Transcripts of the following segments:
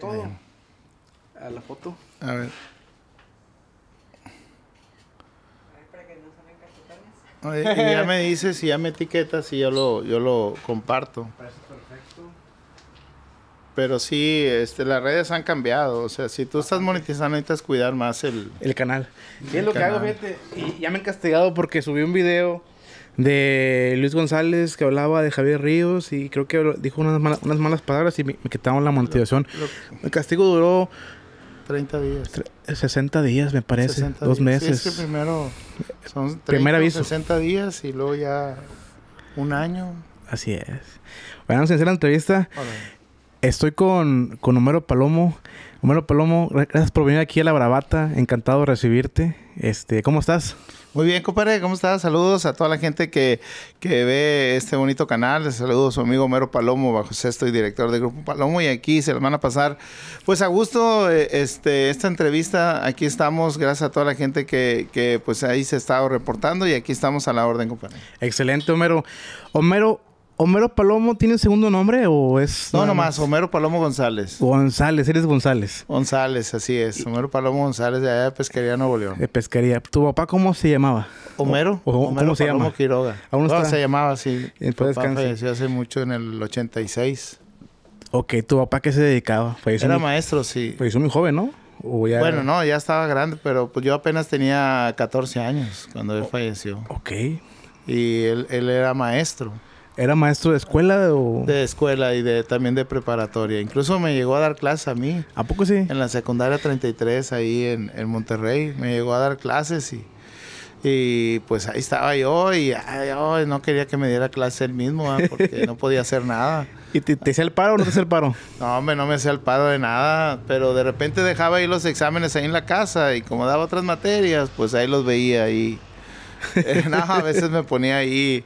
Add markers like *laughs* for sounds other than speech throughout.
todo. A la foto. A ver. Y ya me dice si ya me etiquetas y yo lo, yo lo comparto. Pero sí, este, las redes han cambiado. O sea, si tú estás monetizando, necesitas cuidar más el, canal. es lo que hago, Y ya me han castigado porque subí un video de Luis González que hablaba de Javier Ríos y creo que dijo unas, malas palabras y me, quitamos la motivación. el castigo duró 30 días. 60 días, me parece. dos meses. Sí, es que primero son 60 *laughs* días y luego ya un año. Así es. Bueno, la entrevista. Estoy con, con Homero Palomo. Homero Palomo, gracias por venir aquí a La Bravata. Encantado de recibirte. Este, ¿Cómo estás? Muy bien, compadre, ¿cómo estás? Saludos a toda la gente que, ve este bonito canal. Les saludo a su amigo Homero Palomo, bajo sexto y director de Grupo Palomo. Y aquí se les van a pasar, pues a gusto, eh, este, esta entrevista. Aquí estamos, gracias a toda la gente que, que pues ahí se ha estado reportando y aquí estamos a la orden, compadre. Excelente, Homero. Homero, ¿Homero Palomo tiene un segundo nombre o es.? No, nomás, Homero Palomo González. González, eres González. González, así es. Homero Palomo González de allá de Pesquería Nuevo León. De Pesquería. ¿Tu papá cómo se llamaba? Homero. ¿Cómo se Palomo llama? Quiroga. ¿Aún se llamaba así. Entonces, pues falleció hace mucho en el 86. Ok, ¿tu papá qué se dedicaba? Falleció Era maestro, sí. Falleció muy joven, ¿no? Bueno, no, ya estaba grande, pero pues yo apenas tenía 14 años cuando él falleció. Ok. Y él, él era maestro. ¿Era maestro de escuela o...? De escuela y de, también de preparatoria. Incluso me llegó a dar clases a mí. ¿A poco sí? En la secundaria 33, ahí en, Monterrey. Me llegó a dar clases y... Y pues ahí estaba yo y ay, no quería que me diera clase él mismo ah, porque no podía hacer nada. *laughs* ¿Y te, hice el paro o no te hice el paro? *laughs* no, hombre, no me hacía el paro de nada. Pero de repente dejaba ahí los exámenes ahí en la casa y como daba otras materias, pues ahí los veía y... *laughs* Eh, a veces me ponía ahí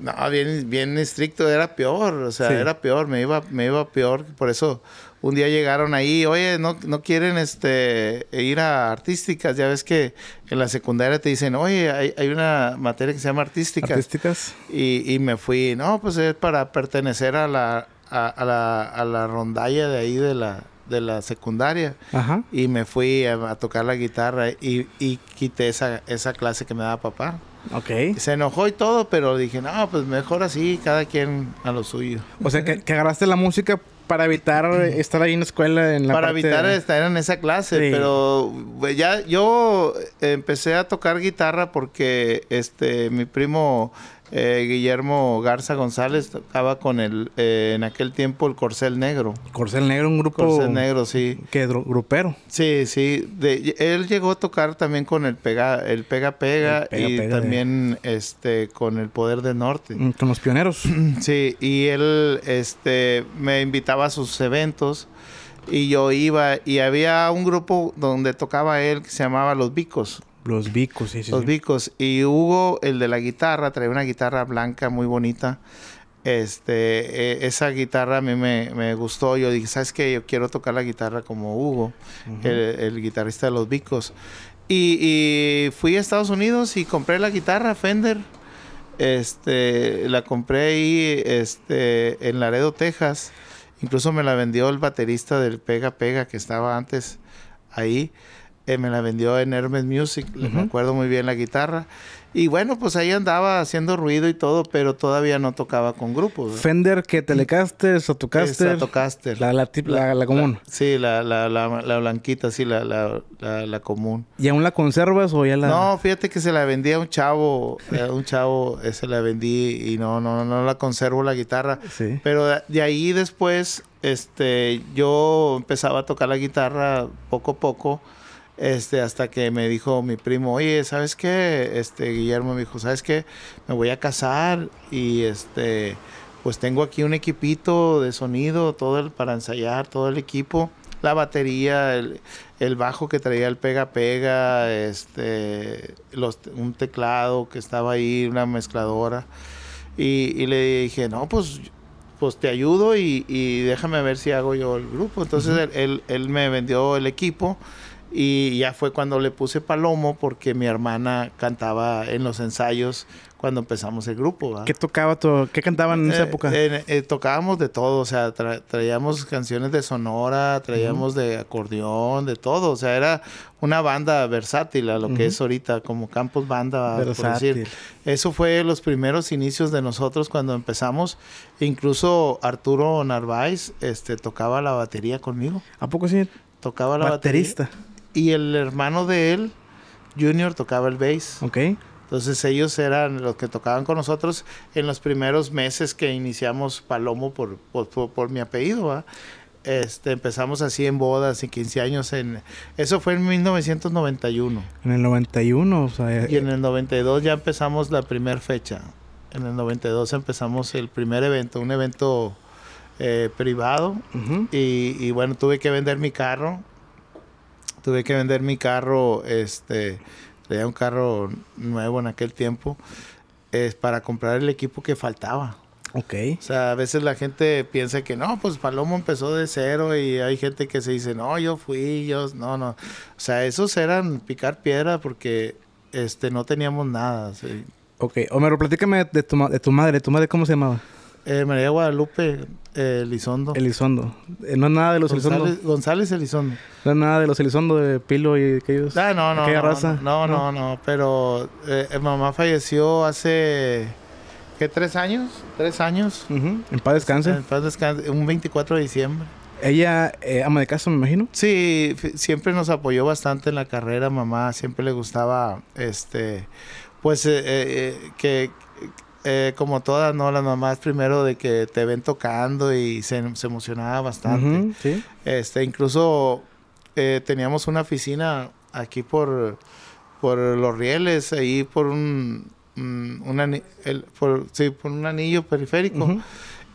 no, bien, bien estricto, era peor, o sea, era peor, me iba, me iba peor, por eso un día llegaron ahí, oye, no, no quieren este, ir a artísticas, ya ves que en la secundaria te dicen, oye, hay, una materia que se llama artísticas. Artísticas. Y, y me fui, no, pues es para pertenecer a la, a, la, rondalla de ahí de la, de la secundaria Ajá. y me fui a, tocar la guitarra y, y, quité esa, esa clase que me daba papá. Okay. Se enojó y todo, pero dije, no, pues mejor así, cada quien a lo suyo. O sea, que, que agarraste la música para evitar estar ahí en la escuela para evitar estar en esa clase pero pues, ya yo empecé a tocar guitarra porque este mi primo eh, Guillermo Garza González tocaba con el, eh, en aquel tiempo el Corcel Negro. Corcel Negro, un grupo. Corcel Negro, sí. Que grupero. Sí, sí. De, él llegó a tocar también con el Pega, el Pega Pega, y también este con el Poder de Norte. Mm, con los pioneros. *clears throat* Sí, y él este me invitaba a sus eventos y yo iba y había un grupo donde tocaba él que se llamaba Los Bicos. Los Vicos, sí, Los bicos Y Hugo, el de la guitarra, trae una guitarra blanca muy bonita. Este, e, esa guitarra a mí me, me gustó. Yo dije, ¿sabes qué? Yo quiero tocar la guitarra como Hugo, el, guitarrista de los Vicos. Y, fui a Estados Unidos y compré la guitarra Fender. Este, la compré ahí este, en Laredo, Texas. Incluso me la vendió el baterista del Pega Pega que estaba antes ahí. Eh, me la vendió en Hermes Music, me acuerdo muy bien la guitarra. Y bueno, pues ahí andaba haciendo ruido y todo, pero todavía no tocaba con grupos. Fender, que mm. Telecaster, Stratocaster. Stratocaster. La, la, la, la, común. sí, la, blanquita, sí, la, la, común. ¿Y aún la conservas o ya la.? No, fíjate que se la vendí a un chavo, un chavo se la vendí y no, no, no la conservo la guitarra. Pero de ahí después, este, yo empezaba a tocar la guitarra poco a poco este, hasta que me dijo mi primo, oye, ¿sabes qué? Este, Guillermo me dijo, ¿sabes qué? Me voy a casar y este, pues tengo aquí un equipito de sonido, todo para ensayar, todo el equipo, la batería, el, bajo que traía el pega pega, este, un teclado que estaba ahí, una mezcladora. Y, le dije, no, pues, pues te ayudo y, déjame ver si hago yo el grupo. Entonces él, me vendió el equipo y ya fue cuando le puse Palomo porque mi hermana cantaba en los ensayos cuando empezamos el grupo. ¿Qué tocaba todo? ¿Qué cantaban en esa eh, época? Eh, eh, tocábamos de todo, o sea, traíamos canciones de sonora, traíamos de acordeón, de todo, o sea, era una banda versátil a lo que es ahorita, como campus Banda, versátil. Eso fue los primeros inicios de nosotros cuando empezamos. Incluso Arturo Narváez este, tocaba la batería conmigo. ¿A poco sí? Tocaba la Baterista y el hermano de él, Junior, tocaba el bass. Ok. Entonces ellos eran los que tocaban con nosotros en los primeros meses que iniciamos Palomo por, por, por, mi apellido. Este, empezamos así en bodas y 15 años en eso fue en 1991. En el 91, o sea, y en eh, el 92 ya empezamos la primera fecha. En el 92 empezamos el primer evento, un evento eh, privado y, y, bueno, tuve que vender mi carro tuve que vender mi carro, este, traía un carro nuevo en aquel tiempo, es para comprar el equipo que faltaba. Ok. O sea, a veces la gente piensa que no, pues Palomo empezó de cero y hay gente que se dice, no, yo fui, yo, no, no. O sea, esos eran picar piedra porque este, no teníamos nada. ¿sí? Ok, Homero, platícame de tu, de tu madre, ¿tu madre cómo se llamaba? Eh, María Guadalupe eh, Elizondo. Elizondo. Eh, no es nada de los González, Elizondo. González Elizondo. No es nada de los Elizondo de Pilo y aquellos. Ah, no, no. no, raza. No, no, no. pero mamá falleció hace. ¿Qué? ¿Tres años? ¿Tres años? En paz descanse. En paz descanse. Un 24 de diciembre. Ella, ama de casa, me imagino. Sí, siempre nos apoyó bastante en la carrera, mamá. Siempre le gustaba, este, pues, que, eh, como todas, ¿no? Las mamás primero de que te ven tocando y se, emocionaba bastante. Este, incluso eh, teníamos una oficina aquí por, por los rieles, ahí por un, por, un anillo periférico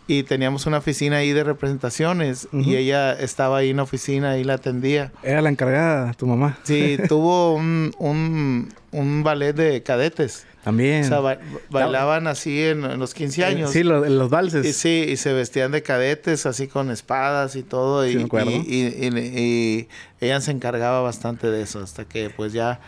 y teníamos una oficina ahí de representaciones y ella estaba ahí en la oficina y la atendía. Era la encargada, tu mamá. Sí, *laughs* tuvo un, un, ballet de cadetes. También. O sea, bailaban así en, los 15 eh, años. Sí, en los valses. Y, sí, y se vestían de cadetes así con espadas y todo. y, Y, ella se encargaba bastante de eso hasta que pues ya...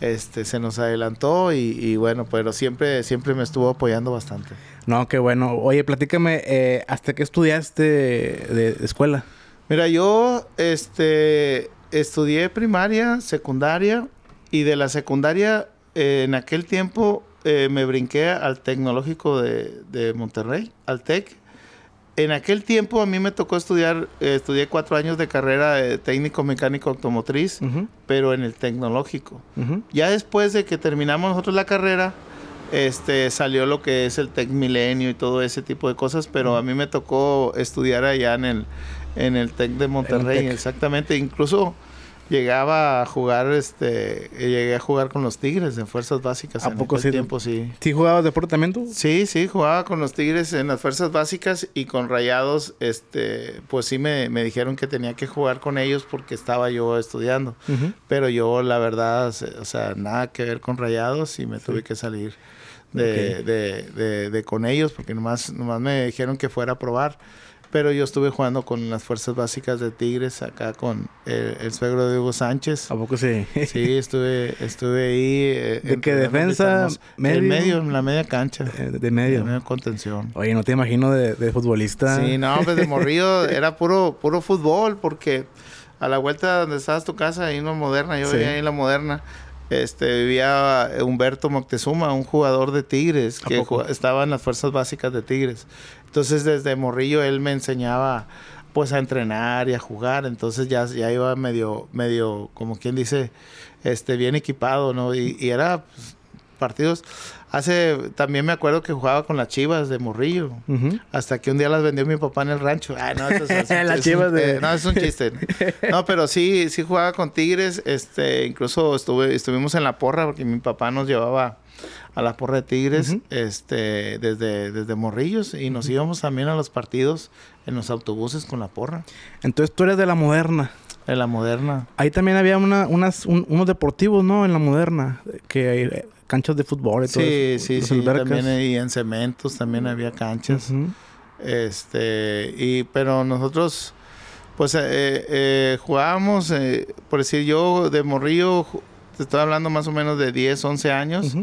Este, se nos adelantó y, y bueno, pero siempre, siempre me estuvo apoyando bastante. No, qué bueno. Oye, platícame, eh, ¿hasta qué estudiaste de, escuela? Mira, yo este, estudié primaria, secundaria, y de la secundaria eh, en aquel tiempo eh, me brinqué al Tecnológico de, Monterrey, al TEC. En aquel tiempo a mí me tocó estudiar, estudié cuatro años de carrera de técnico mecánico automotriz, pero en el tecnológico. Ya después de que terminamos nosotros la carrera, este, salió lo que es el Tech Milenio y todo ese tipo de cosas, pero a mí me tocó estudiar allá en el, en el Tech de Monterrey, exactamente. Incluso llegaba a jugar, este, llegué a jugar con los Tigres en fuerzas básicas. ¿A poco Tiempo, sí. ¿Sí jugabas departamento? Sí, sí, jugaba con los Tigres en las fuerzas básicas y con Rayados, este, pues sí me, dijeron que tenía que jugar con ellos porque estaba yo estudiando. Pero yo, la verdad, o sea, nada que ver con Rayados y me tuve que salir de, de, de, con ellos, porque nomás, nomás me dijeron que fuera a probar. Pero yo estuve jugando con las fuerzas básicas de Tigres acá con el, suegro de Hugo Sánchez. ¿A poco sí? Sí, estuve, estuve ahí. Eh, ¿De qué defensa? Medio, medio, en la media cancha. Eh, de medio. contención. Oye, no te imagino de, futbolista. Sí, no, pues de morrido *laughs* era puro, puro fútbol porque a la vuelta donde estabas tu casa, ahí no moderna, yo veía ahí en la moderna este, vivía eh, Humberto Moctezuma, un jugador de Tigres, que estaba en las fuerzas básicas de Tigres. Entonces desde morrillo él me enseñaba pues a entrenar y a jugar, entonces ya, ya iba medio, medio, como quien dice, este, bien equipado, ¿no? Y, era pues, partidos Hace, también me acuerdo que jugaba con las chivas de morrillo. Hasta que un día las vendió mi papá en el rancho. Ah, no, *laughs* eh, es, chiste. no, pero sí, sí jugaba con tigres. Este, incluso estuve, estuvimos en la porra porque mi papá nos llevaba a la porra de tigres este, desde, desde morrillos y nos íbamos también a los partidos en los autobuses con la porra. Entonces tú eres de la moderna. En la moderna. Ahí también había unos deportivos, ¿no? En la moderna. Que hay eh, canchas de fútbol y sí, Sí, sí, También y en cementos también había canchas. Este, y, pero nosotros, pues, eh, eh jugábamos, eh, por decir yo, de morrillo, te estoy hablando más o menos de 10, 11 años.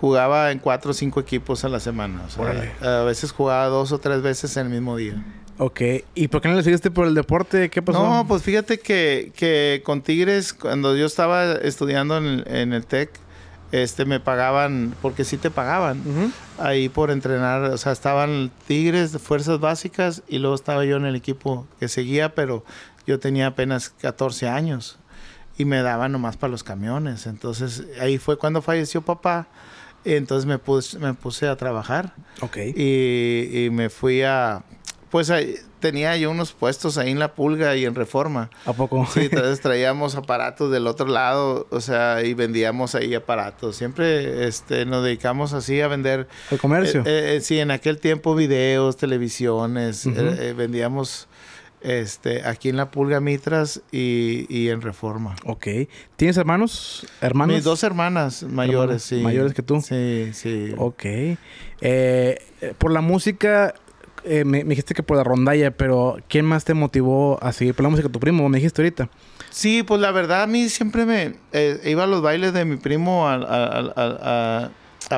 jugaba en cuatro o cinco equipos a la semana. O sea, a veces jugaba dos o tres veces en el mismo día. Ok, ¿y por qué no le seguiste por el deporte? ¿Qué pasó? No, pues fíjate que, con Tigres, cuando yo estaba estudiando en el, en TEC, este, me pagaban, porque sí te pagaban, ahí por entrenar, o sea, estaban Tigres, de Fuerzas Básicas, y luego estaba yo en el equipo que seguía, pero yo tenía apenas 14 años y me daban nomás para los camiones. Entonces ahí fue cuando falleció papá. Entonces me puse, me puse a trabajar. Ok. y me fui a, pues tenía yo unos puestos ahí en La Pulga y en Reforma. ¿A poco? Sí, *laughs* entonces traíamos aparatos del otro lado, o sea, y vendíamos ahí aparatos. Siempre este, nos dedicamos así a vender. ¿El comercio? Eh, eh, sí, en aquel tiempo videos, televisiones, eh, vendíamos este, aquí en La Pulga Mitras y, en Reforma. Ok. ¿Tienes hermanos? ¿Hermanos? Mis dos hermanas mayores, sí. ¿Mayores que tú? Sí, sí. Ok. por la música, eh, me, dijiste que por la rondalla, pero ¿quién más te motivó a seguir por la música? Tu primo, me dijiste ahorita. Sí, pues la verdad a mí siempre me eh, iba a los bailes de mi primo a,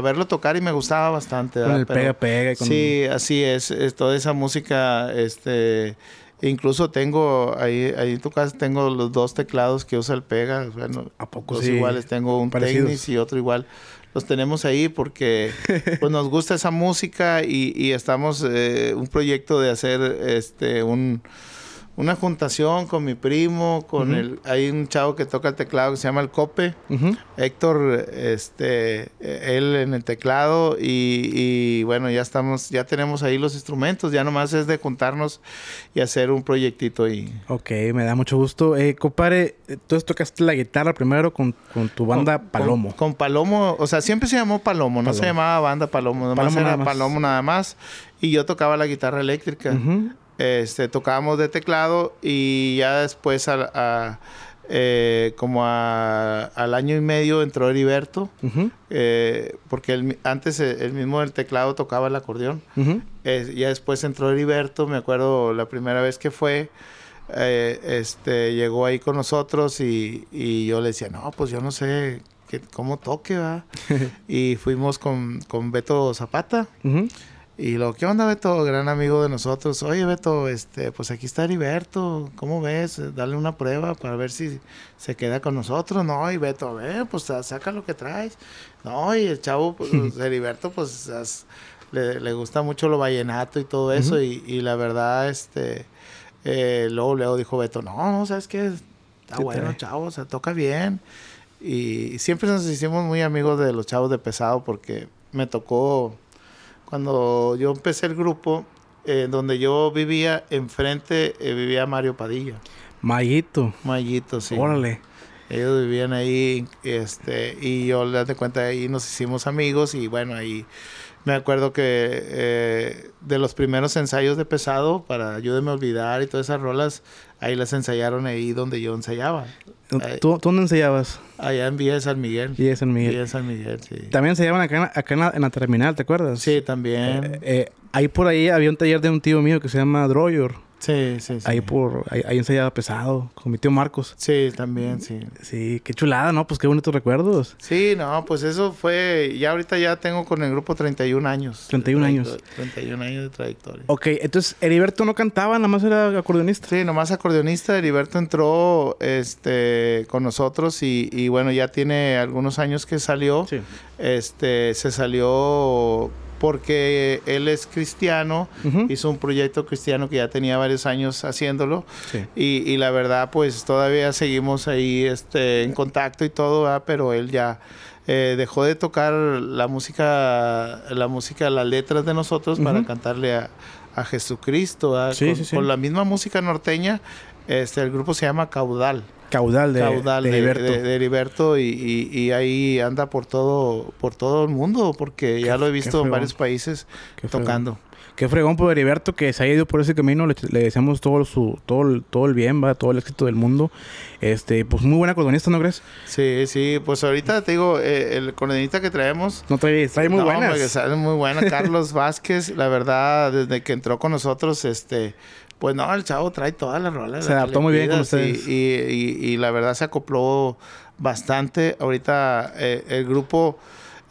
verlo tocar y me gustaba bastante. el pega pega. Y con... Sí, así es, es, toda esa música, este, incluso tengo ahí, ahí en tu casa tengo los dos teclados que usa el pega, bueno, a poco iguales, tengo un tenis y otro igual los tenemos ahí porque pues, nos gusta esa música y, estamos eh, un proyecto de hacer este un una juntación con mi primo, con el, hay un chavo que toca el teclado que se llama el Cope, Héctor, este, él en el teclado y, bueno, ya estamos, ya tenemos ahí los instrumentos, ya nomás es de juntarnos y hacer un proyectito ahí. Ok, me da mucho gusto. Eh, compadre, tú tocaste la guitarra primero con, tu banda Palomo. Con, Palomo, o sea, siempre se llamó Palomo, no se llamaba banda Palomo, nomás era Palomo nada más y yo tocaba la guitarra eléctrica este, tocábamos de teclado y ya después eh, como al año y medio entró Heriberto, eh, porque antes el mismo del teclado tocaba el acordeón. ya después entró Heriberto, me acuerdo la primera vez que fue, eh, este, llegó ahí con nosotros y, y yo le decía, no, pues yo no sé cómo toque, va. *laughs* y fuimos con, con Beto Zapata. Y lo, que onda, Beto? Gran amigo de nosotros. Oye, Beto, este, pues aquí está Heriberto. ¿Cómo ves? Dale una prueba para ver si se queda con nosotros. No, y Beto, a ver, pues saca lo que traes. No, y el chavo, pues, *laughs* pues Heriberto, pues le, gusta mucho lo vallenato y todo eso. y, la verdad, este, eh, luego, luego dijo Beto, no, no, ¿sabes qué? Está bueno, chavo, Se toca bien. y siempre nos hicimos muy amigos de los chavos de pesado porque me tocó cuando yo empecé el grupo, en eh, donde yo vivía, enfrente eh, vivía Mario Padilla. Mayito. Mayito, sí. Órale. Ellos vivían ahí, este, y yo das de cuenta, ahí nos hicimos amigos y bueno, ahí me acuerdo que eh, de los primeros ensayos de pesado, para Ayúdeme a Olvidar y todas esas rolas, ahí las ensayaron ahí donde yo ensayaba. ¿Tú, dónde enseñabas Allá en Villa de San Miguel. Villa de San Miguel. Villa de San Miguel, sí. También se acá, acá en, la, terminal, ¿te acuerdas? Sí, también. Eh, eh, ahí por ahí había un taller de un tío mío que se llama Droyer. Sí, sí, sí. Ahí por, ahí, ensayaba pesado, con mi tío Marcos. Sí, también, sí. Sí, qué chulada, ¿no? Pues qué bonitos recuerdos. Sí, no, pues eso fue, ya ahorita ya tengo con el grupo 31 años. 31 años. 31 años de trayectoria. Ok, entonces Heriberto no cantaba, nada más era acordeonista. Sí, nomás acordeonista, Heriberto entró este, con nosotros y, y bueno, ya tiene algunos años que salió. Sí. Este, se salió porque él es cristiano, hizo un proyecto cristiano que ya tenía varios años haciéndolo y, la verdad pues todavía seguimos ahí este, en contacto y todo, pero él ya eh, dejó de tocar la música, la música, las letras de nosotros para cantarle a, Jesucristo, con la misma música norteña este, el grupo se llama Caudal. Caudal de, Caudal de, Heriberto. y, ahí anda por todo, por todo el mundo, porque ya lo he visto en varios países tocando. Qué fregón por Heriberto que se ha ido por ese camino. Le, deseamos todo su, todo el, todo el bien, va, todo el éxito del mundo. Este, pues muy buena cordonista, ¿no crees? Sí, sí, pues ahorita te digo, eh, el cordonista que traemos. No trae, trae muy no, Sale muy buena. *laughs* Carlos Vázquez, la verdad, desde que entró con nosotros, este pues no, el chavo trae todas las rolas... Se adaptó muy bien con ustedes. Y, la verdad se acopló bastante. Ahorita eh, el grupo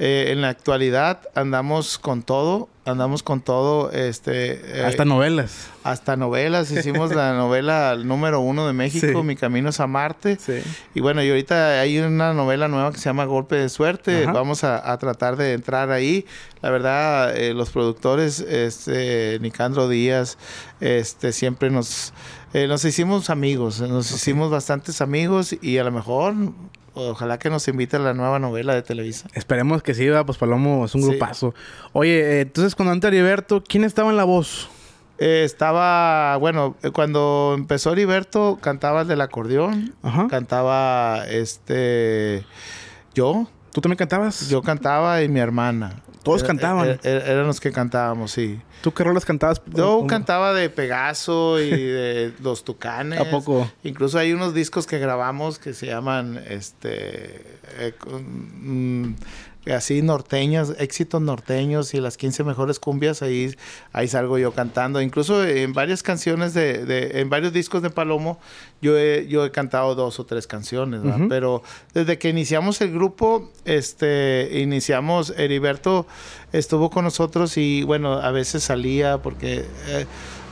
eh, en la actualidad andamos con todo, andamos con todo. este eh, Hasta novelas. Hasta novelas. *laughs* Hicimos la novela número uno de México, Mi Camino es a Marte. Y bueno, y ahorita hay una novela nueva que se llama Golpe de Suerte. Vamos a, tratar de entrar ahí. La verdad, eh, los productores, este, Nicandro Díaz, este, siempre nos... nos hicimos amigos, nos hicimos bastantes amigos y a lo mejor Ojalá que nos invite a la nueva novela de Televisa. Esperemos que sí, ¿verdad? pues Palomo es un grupazo. Oye, eh, entonces cuando Dante Heriberto, ¿quién estaba en la voz? Eh, estaba, bueno, eh, cuando empezó Heriberto, cantaba el del acordeón, cantaba este, yo, ¿Tú también cantabas? Yo cantaba y mi hermana. Todos eh, cantaban. Eh, eh, eran los que cantábamos, sí. ¿Tú qué rolas cantabas? Yo cantaba de Pegaso y *laughs* de Los Tucanes. ¿A poco? Incluso hay unos discos que grabamos que se llaman, este, mm, así norteños, éxitos norteños y las 15 mejores cumbias, ahí, ahí salgo yo cantando. Incluso en varias canciones, de, en varios discos de Palomo, yo he, yo he cantado dos o tres canciones, Pero desde que iniciamos el grupo, este, iniciamos, Heriberto estuvo con nosotros y bueno, a veces salía porque...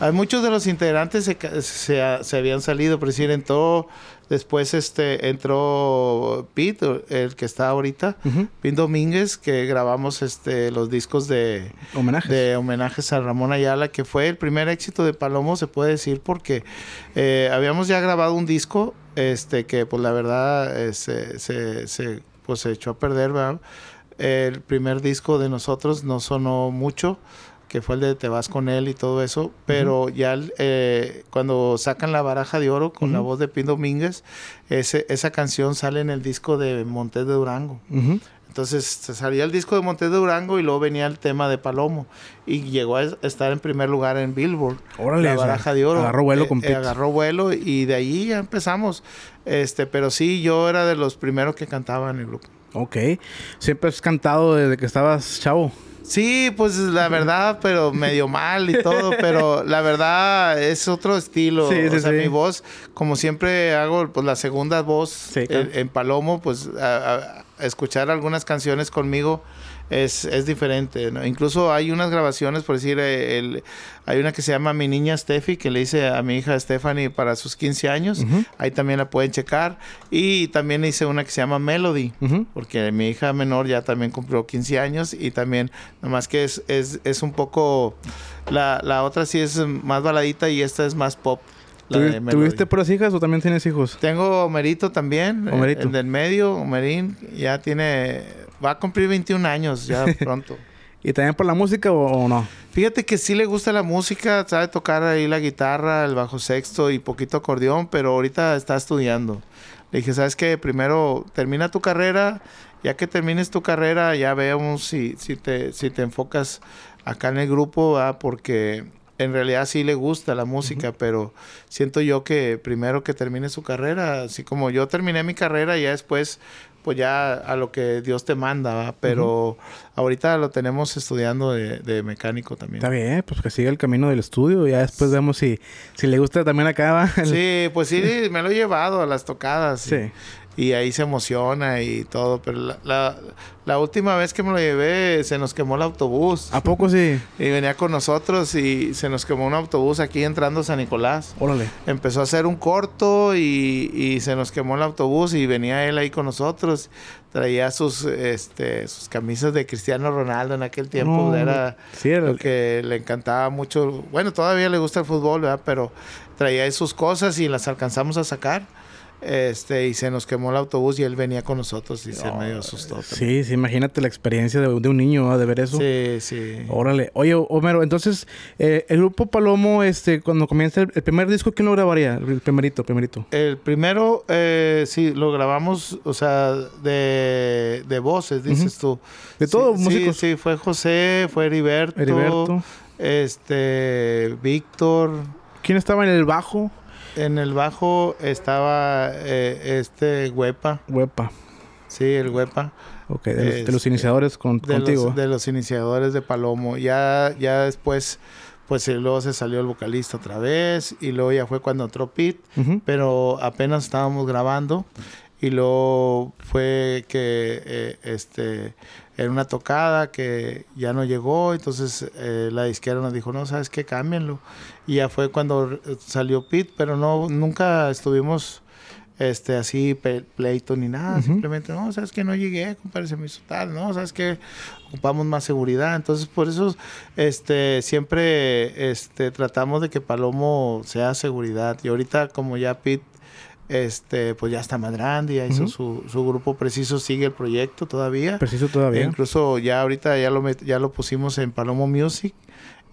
hay eh, muchos de los integrantes se, habían salido, pero en todo... Después este, entró Pete, el que está ahorita, Pin Pete Domínguez, que grabamos este, los discos de homenajes. de homenajes a Ramón Ayala, que fue el primer éxito de Palomo, se puede decir, porque eh, habíamos ya grabado un disco este, que pues la verdad eh, se, se, se, pues, se echó a perder, El primer disco de nosotros no sonó mucho que fue el de Te vas con él y todo eso, pero ya eh, cuando sacan la baraja de oro con la voz de Pin Domínguez, ese, esa canción sale en el disco de Montes de Durango. Entonces salía el disco de Montes de Durango y luego venía el tema de Palomo. Y llegó a estar en primer lugar en Billboard. Órale, la baraja de oro. Agarró vuelo eh, con eh, Agarró vuelo y de ahí ya empezamos. Este, pero sí, yo era de los primeros que cantaba en el grupo. Ok. ¿Siempre has cantado desde que estabas chavo? Sí, pues la verdad, pero medio mal y todo, *laughs* pero la verdad es otro estilo. o sea, mi voz, como siempre hago pues, la segunda voz en, Palomo, pues escuchar algunas canciones conmigo es, diferente. ¿no? Incluso hay unas grabaciones, por decir, eh, hay una que se llama Mi Niña Steffi, que le hice a mi hija Stephanie para sus 15 años. Ahí también la pueden checar. Y también hice una que se llama Melody, porque mi hija menor ya también cumplió 15 años y también, nomás que es, un poco... La, la otra sí es más baladita y esta es más pop. ¿Tuviste puras hijas o también tienes hijos? Tengo Omerito también. Eh, Homerito. El del medio, Omerín. ya tiene. Va a cumplir 21 años ya *laughs* pronto. ¿Y también por la música o, no? Fíjate que sí le gusta la música, sabe tocar ahí la guitarra, el bajo sexto y poquito acordeón, pero ahorita está estudiando. Le dije, ¿sabes qué? Primero termina tu carrera, ya que termines tu carrera, ya vemos si, si, te, si te enfocas acá en el grupo, porque en realidad sí le gusta la música, pero siento yo que primero que termine su carrera, así como yo terminé mi carrera, ya después, pues ya a lo que Dios te manda, ¿va? pero ahorita lo tenemos estudiando de, mecánico también. Está bien, pues que siga el camino del estudio, ya después vemos si, si le gusta también acá. ¿va? Sí, pues sí, me lo he llevado a las tocadas. Sí y ahí se emociona y todo. Pero la, última vez que me lo llevé se nos quemó el autobús. ¿A poco sí? Y venía con nosotros y se nos quemó un autobús aquí entrando San Nicolás. Órale. Empezó a hacer un corto y, se nos quemó el autobús y venía él ahí con nosotros. Traía sus, este, sus camisas de Cristiano Ronaldo en aquel tiempo. era que le encantaba mucho. Bueno, todavía le gusta el fútbol, ¿verdad? Pero traía sus cosas y las alcanzamos a sacar. Este, y se nos quemó el autobús y él venía con nosotros y se medio asustó. Sí, sí, imagínate la experiencia de, un niño de ver eso. Sí, sí. Órale. Oye, Homero, entonces, eh, el grupo Palomo, este, cuando comienza el, primer disco, ¿quién lo grabaría? El primerito, primerito. El primero, eh, sí, lo grabamos, o sea, de, voces, dices tú. De todos músicos. Sí, sí, fue José, fue Heriberto. Heriberto. Este, Víctor. ¿Quién estaba en el bajo? En el bajo estaba eh, este Huepa. Huepa. Sí, el Huepa. Ok, de los, este, iniciadores de contigo. de los iniciadores de Palomo. Ya, ya después, pues eh, luego se salió el vocalista otra vez y luego ya fue cuando entró Pit. pero apenas estábamos grabando y luego fue que eh, este en una tocada que ya no llegó, entonces eh, la izquierda nos dijo, no, sabes qué, cámbienlo. Y ya fue cuando salió Pete, pero no, nunca estuvimos este, así pleito ni nada, simplemente, no, sabes que no llegué, compadre, se me tal, no, sabes que ocupamos más seguridad, entonces por eso este, siempre este, tratamos de que Palomo sea seguridad y ahorita como ya Pete este, pues ya está más grande, ya hizo su, su, grupo Preciso, sigue el proyecto todavía. Preciso todavía. incluso ya ahorita ya lo, ya lo pusimos en Palomo Music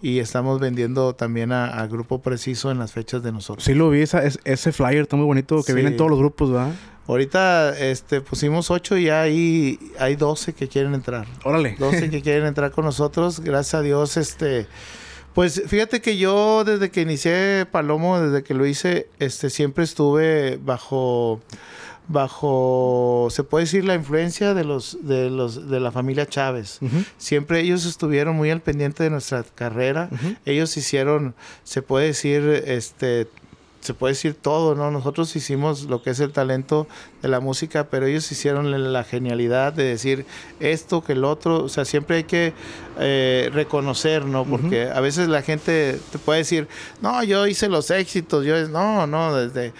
y estamos vendiendo también a, Grupo Preciso en las fechas de nosotros. Sí lo vi, ese flyer está muy bonito, que vienen todos los grupos, ¿verdad? Ahorita este, pusimos ocho y hay, hay 12 que quieren entrar. Órale. 12 que *laughs* quieren entrar con nosotros. Gracias a Dios, este pues fíjate que yo desde que inicié Palomo, desde que lo hice, este siempre estuve bajo bajo se puede decir la influencia de los de los de la familia Chávez. Siempre ellos estuvieron muy al pendiente de nuestra carrera. Ellos hicieron se puede decir este se puede decir todo, ¿no? Nosotros hicimos lo que es el talento de la música, pero ellos hicieron la genialidad de decir esto que el otro, o sea, siempre hay que eh, reconocer, ¿no? Porque a veces la gente te puede decir, no, yo hice los éxitos, yo, no, no, desde,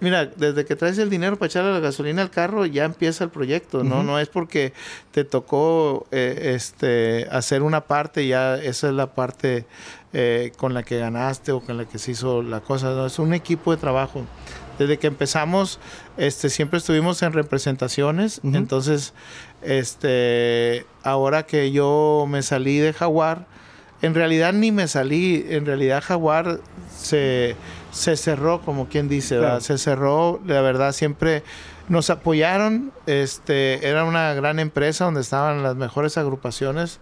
mira, desde que traes el dinero para echarle la gasolina al carro, ya empieza el proyecto, ¿no? No es porque te tocó eh, este, hacer una parte, ya esa es la parte eh, con la que ganaste o con la que se hizo la cosa, Es un equipo de trabajo. Desde que empezamos, este, siempre estuvimos en representaciones, entonces, este, ahora que yo me salí de Jaguar, en realidad ni me salí, en realidad Jaguar se se cerró, como quien dice, se cerró, la verdad siempre nos apoyaron, este, era una gran empresa donde estaban las mejores agrupaciones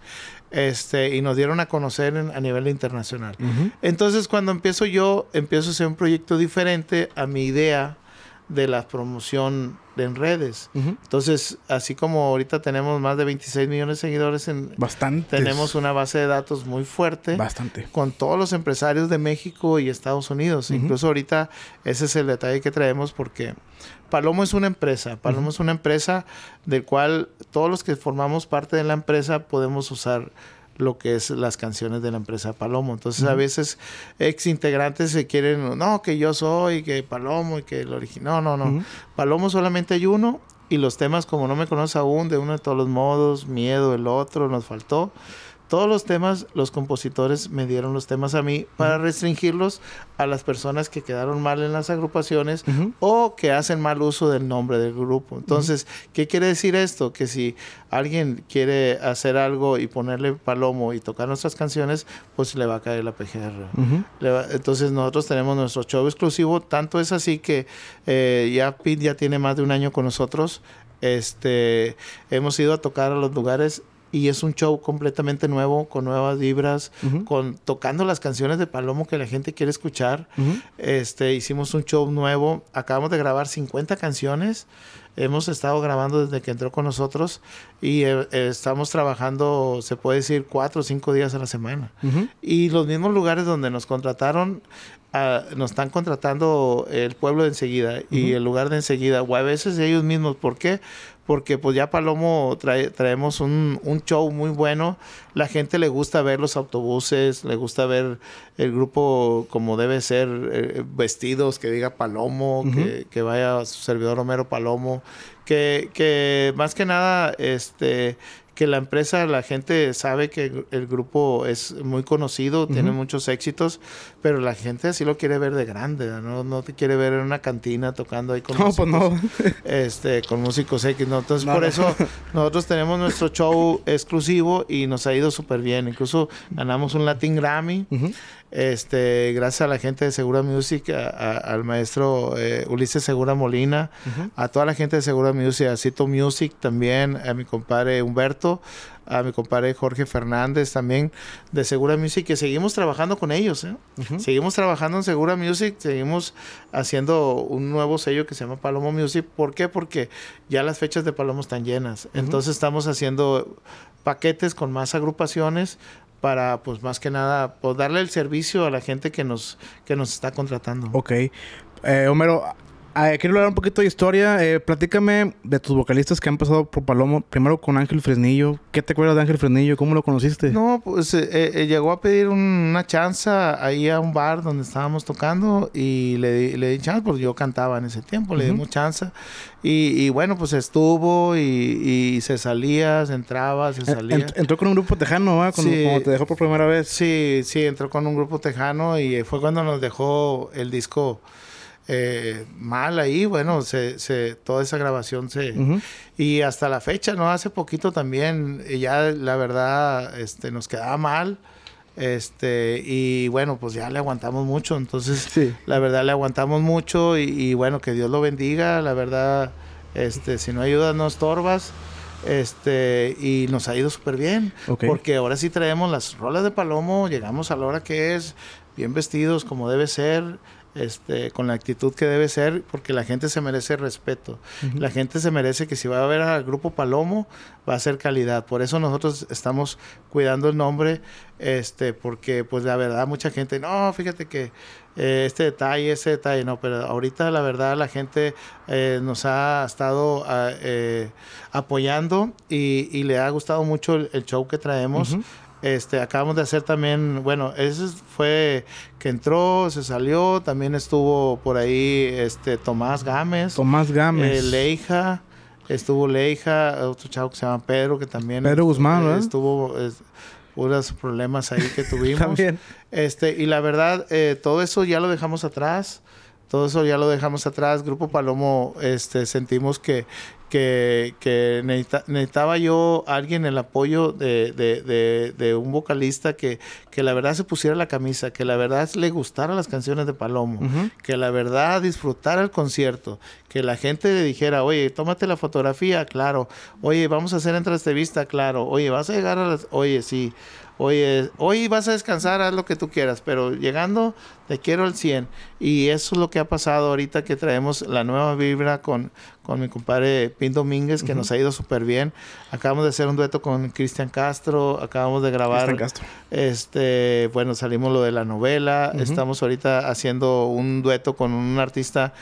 este, y nos dieron a conocer a nivel internacional. Entonces cuando empiezo yo, empiezo a hacer un proyecto diferente a mi idea de la promoción en redes. Entonces, así como ahorita tenemos más de 26 millones de seguidores en... Bastante. Tenemos una base de datos muy fuerte. Bastante. Con todos los empresarios de México y Estados Unidos. Incluso ahorita ese es el detalle que traemos porque Palomo es una empresa. Palomo es una empresa del cual todos los que formamos parte de la empresa podemos usar lo que es las canciones de la empresa Palomo. Entonces, a veces ex integrantes se quieren, no, que yo soy, que Palomo y que el original. No, no, no. Palomo solamente hay uno y los temas, como no me conoces aún, de uno de todos los modos, miedo, el otro, nos faltó todos los temas, los compositores me dieron los temas a mí para restringirlos a las personas que quedaron mal en las agrupaciones o que hacen mal uso del nombre del grupo. Entonces, ¿qué quiere decir esto? Que si alguien quiere hacer algo y ponerle palomo y tocar nuestras canciones, pues le va a caer la PGR. entonces, nosotros tenemos nuestro show exclusivo. Tanto es así que eh, ya Pete ya tiene más de un año con nosotros. Este, hemos ido a tocar a los lugares y es un show completamente nuevo, con nuevas vibras, con tocando las canciones de Palomo que la gente quiere escuchar. Este, hicimos un show nuevo, acabamos de grabar 50 canciones. Hemos estado grabando desde que entró con nosotros y eh, estamos trabajando, se puede decir, cuatro o cinco días a la semana. Y los mismos lugares donde nos contrataron, ah, nos están contratando el pueblo de enseguida y el lugar de enseguida, o a veces ellos mismos. ¿Por qué? Porque pues ya Palomo traemos un, show muy bueno, la gente le gusta ver los autobuses, le gusta ver el grupo como debe ser, eh, vestidos, que diga Palomo, que, que vaya su servidor Homero Palomo, que, más que nada, este, que la empresa, la gente sabe que el grupo es muy conocido, tiene muchos éxitos, pero la gente sí lo quiere ver de grande, no, no te quiere ver en una cantina tocando ahí con pues músicos, este, con músicos X, ¿no? Entonces por eso nosotros tenemos nuestro show exclusivo y nos ha ido súper bien. Incluso ganamos un Latin Grammy. Este, gracias a la gente de Segura Music, al maestro eh, Ulises Segura Molina, a toda la gente de Segura Music, a Cito Music también, a mi compadre Humberto, a mi compadre Jorge Fernández también de Segura Music, que seguimos trabajando con ellos. ¿eh? Seguimos trabajando en Segura Music, seguimos haciendo un nuevo sello que se llama Palomo Music. ¿Por qué? Porque ya las fechas de Palomo están llenas. Entonces estamos haciendo paquetes con más agrupaciones para pues más que nada pues, darle el servicio a la gente que nos que nos está contratando. Ok. Eh, Homero, Ah, eh, quiero hablar un poquito de historia. Eh, platícame de tus vocalistas que han pasado por Palomo. Primero con Ángel Fresnillo. ¿Qué te acuerdas de Ángel Fresnillo? ¿Cómo lo conociste? No, pues eh, llegó a pedir una chanza ahí a un bar donde estábamos tocando y le, le di chance porque yo cantaba en ese tiempo. Le di mucha dimos chance y, bueno, pues estuvo y, se salía, se entraba, se salía. entró con un grupo tejano, ¿eh? te dejó por primera vez. Sí, sí, entró con un grupo tejano y fue cuando nos dejó el disco eh, mal ahí, bueno, se, toda esa grabación se... Y hasta la fecha, ¿no? Hace poquito también, ya la verdad, este, nos quedaba mal. Este, y bueno, pues ya le aguantamos mucho. Entonces, la verdad, le aguantamos mucho y, bueno, que Dios lo bendiga. La verdad, este, si no ayudas, no estorbas. Este, y nos ha ido súper bien. Porque ahora sí traemos las rolas de Palomo, llegamos a la hora que es, bien vestidos como debe ser este, con la actitud que debe ser, porque la gente se merece respeto. La gente se merece que si va a ver al grupo Palomo, va a ser calidad. Por eso nosotros estamos cuidando el nombre, este, porque pues la verdad mucha gente, no, fíjate que eh, este detalle, ese detalle, no, pero ahorita la verdad la gente eh, nos ha estado ah, eh, apoyando y, le ha gustado mucho el, show que traemos. Este, acabamos de hacer también, bueno, ese fue que entró, se salió, también estuvo por ahí este Tomás Gámez. Tomás Gámez. Eh, Leija, estuvo Leija, otro chavo que se llama Pedro, que también... Pedro Guzmán, Estuvo... unos problemas ahí que *laughs* tuvimos. también. Este, y la verdad, eh, todo eso ya lo dejamos atrás todo eso ya lo dejamos atrás. Grupo Palomo, este, sentimos que, que, necesitaba yo alguien el apoyo de, un vocalista que, que, la verdad se pusiera la camisa, que la verdad le gustara las canciones de Palomo, que la verdad disfrutara el concierto, que la gente le dijera, oye, tómate la fotografía, claro, oye, vamos a hacer entrevista, claro, oye, vas a llegar a las, oye, sí hoy vas a descansar, haz lo que tú quieras, pero llegando te quiero al 100. Y eso es lo que ha pasado ahorita que traemos la nueva vibra con, con mi compadre Pin Domínguez, que nos ha ido súper bien. Acabamos de hacer un dueto con Cristian Castro, acabamos de grabar. Castro. Este, bueno, salimos lo de la novela. Estamos ahorita haciendo un dueto con un artista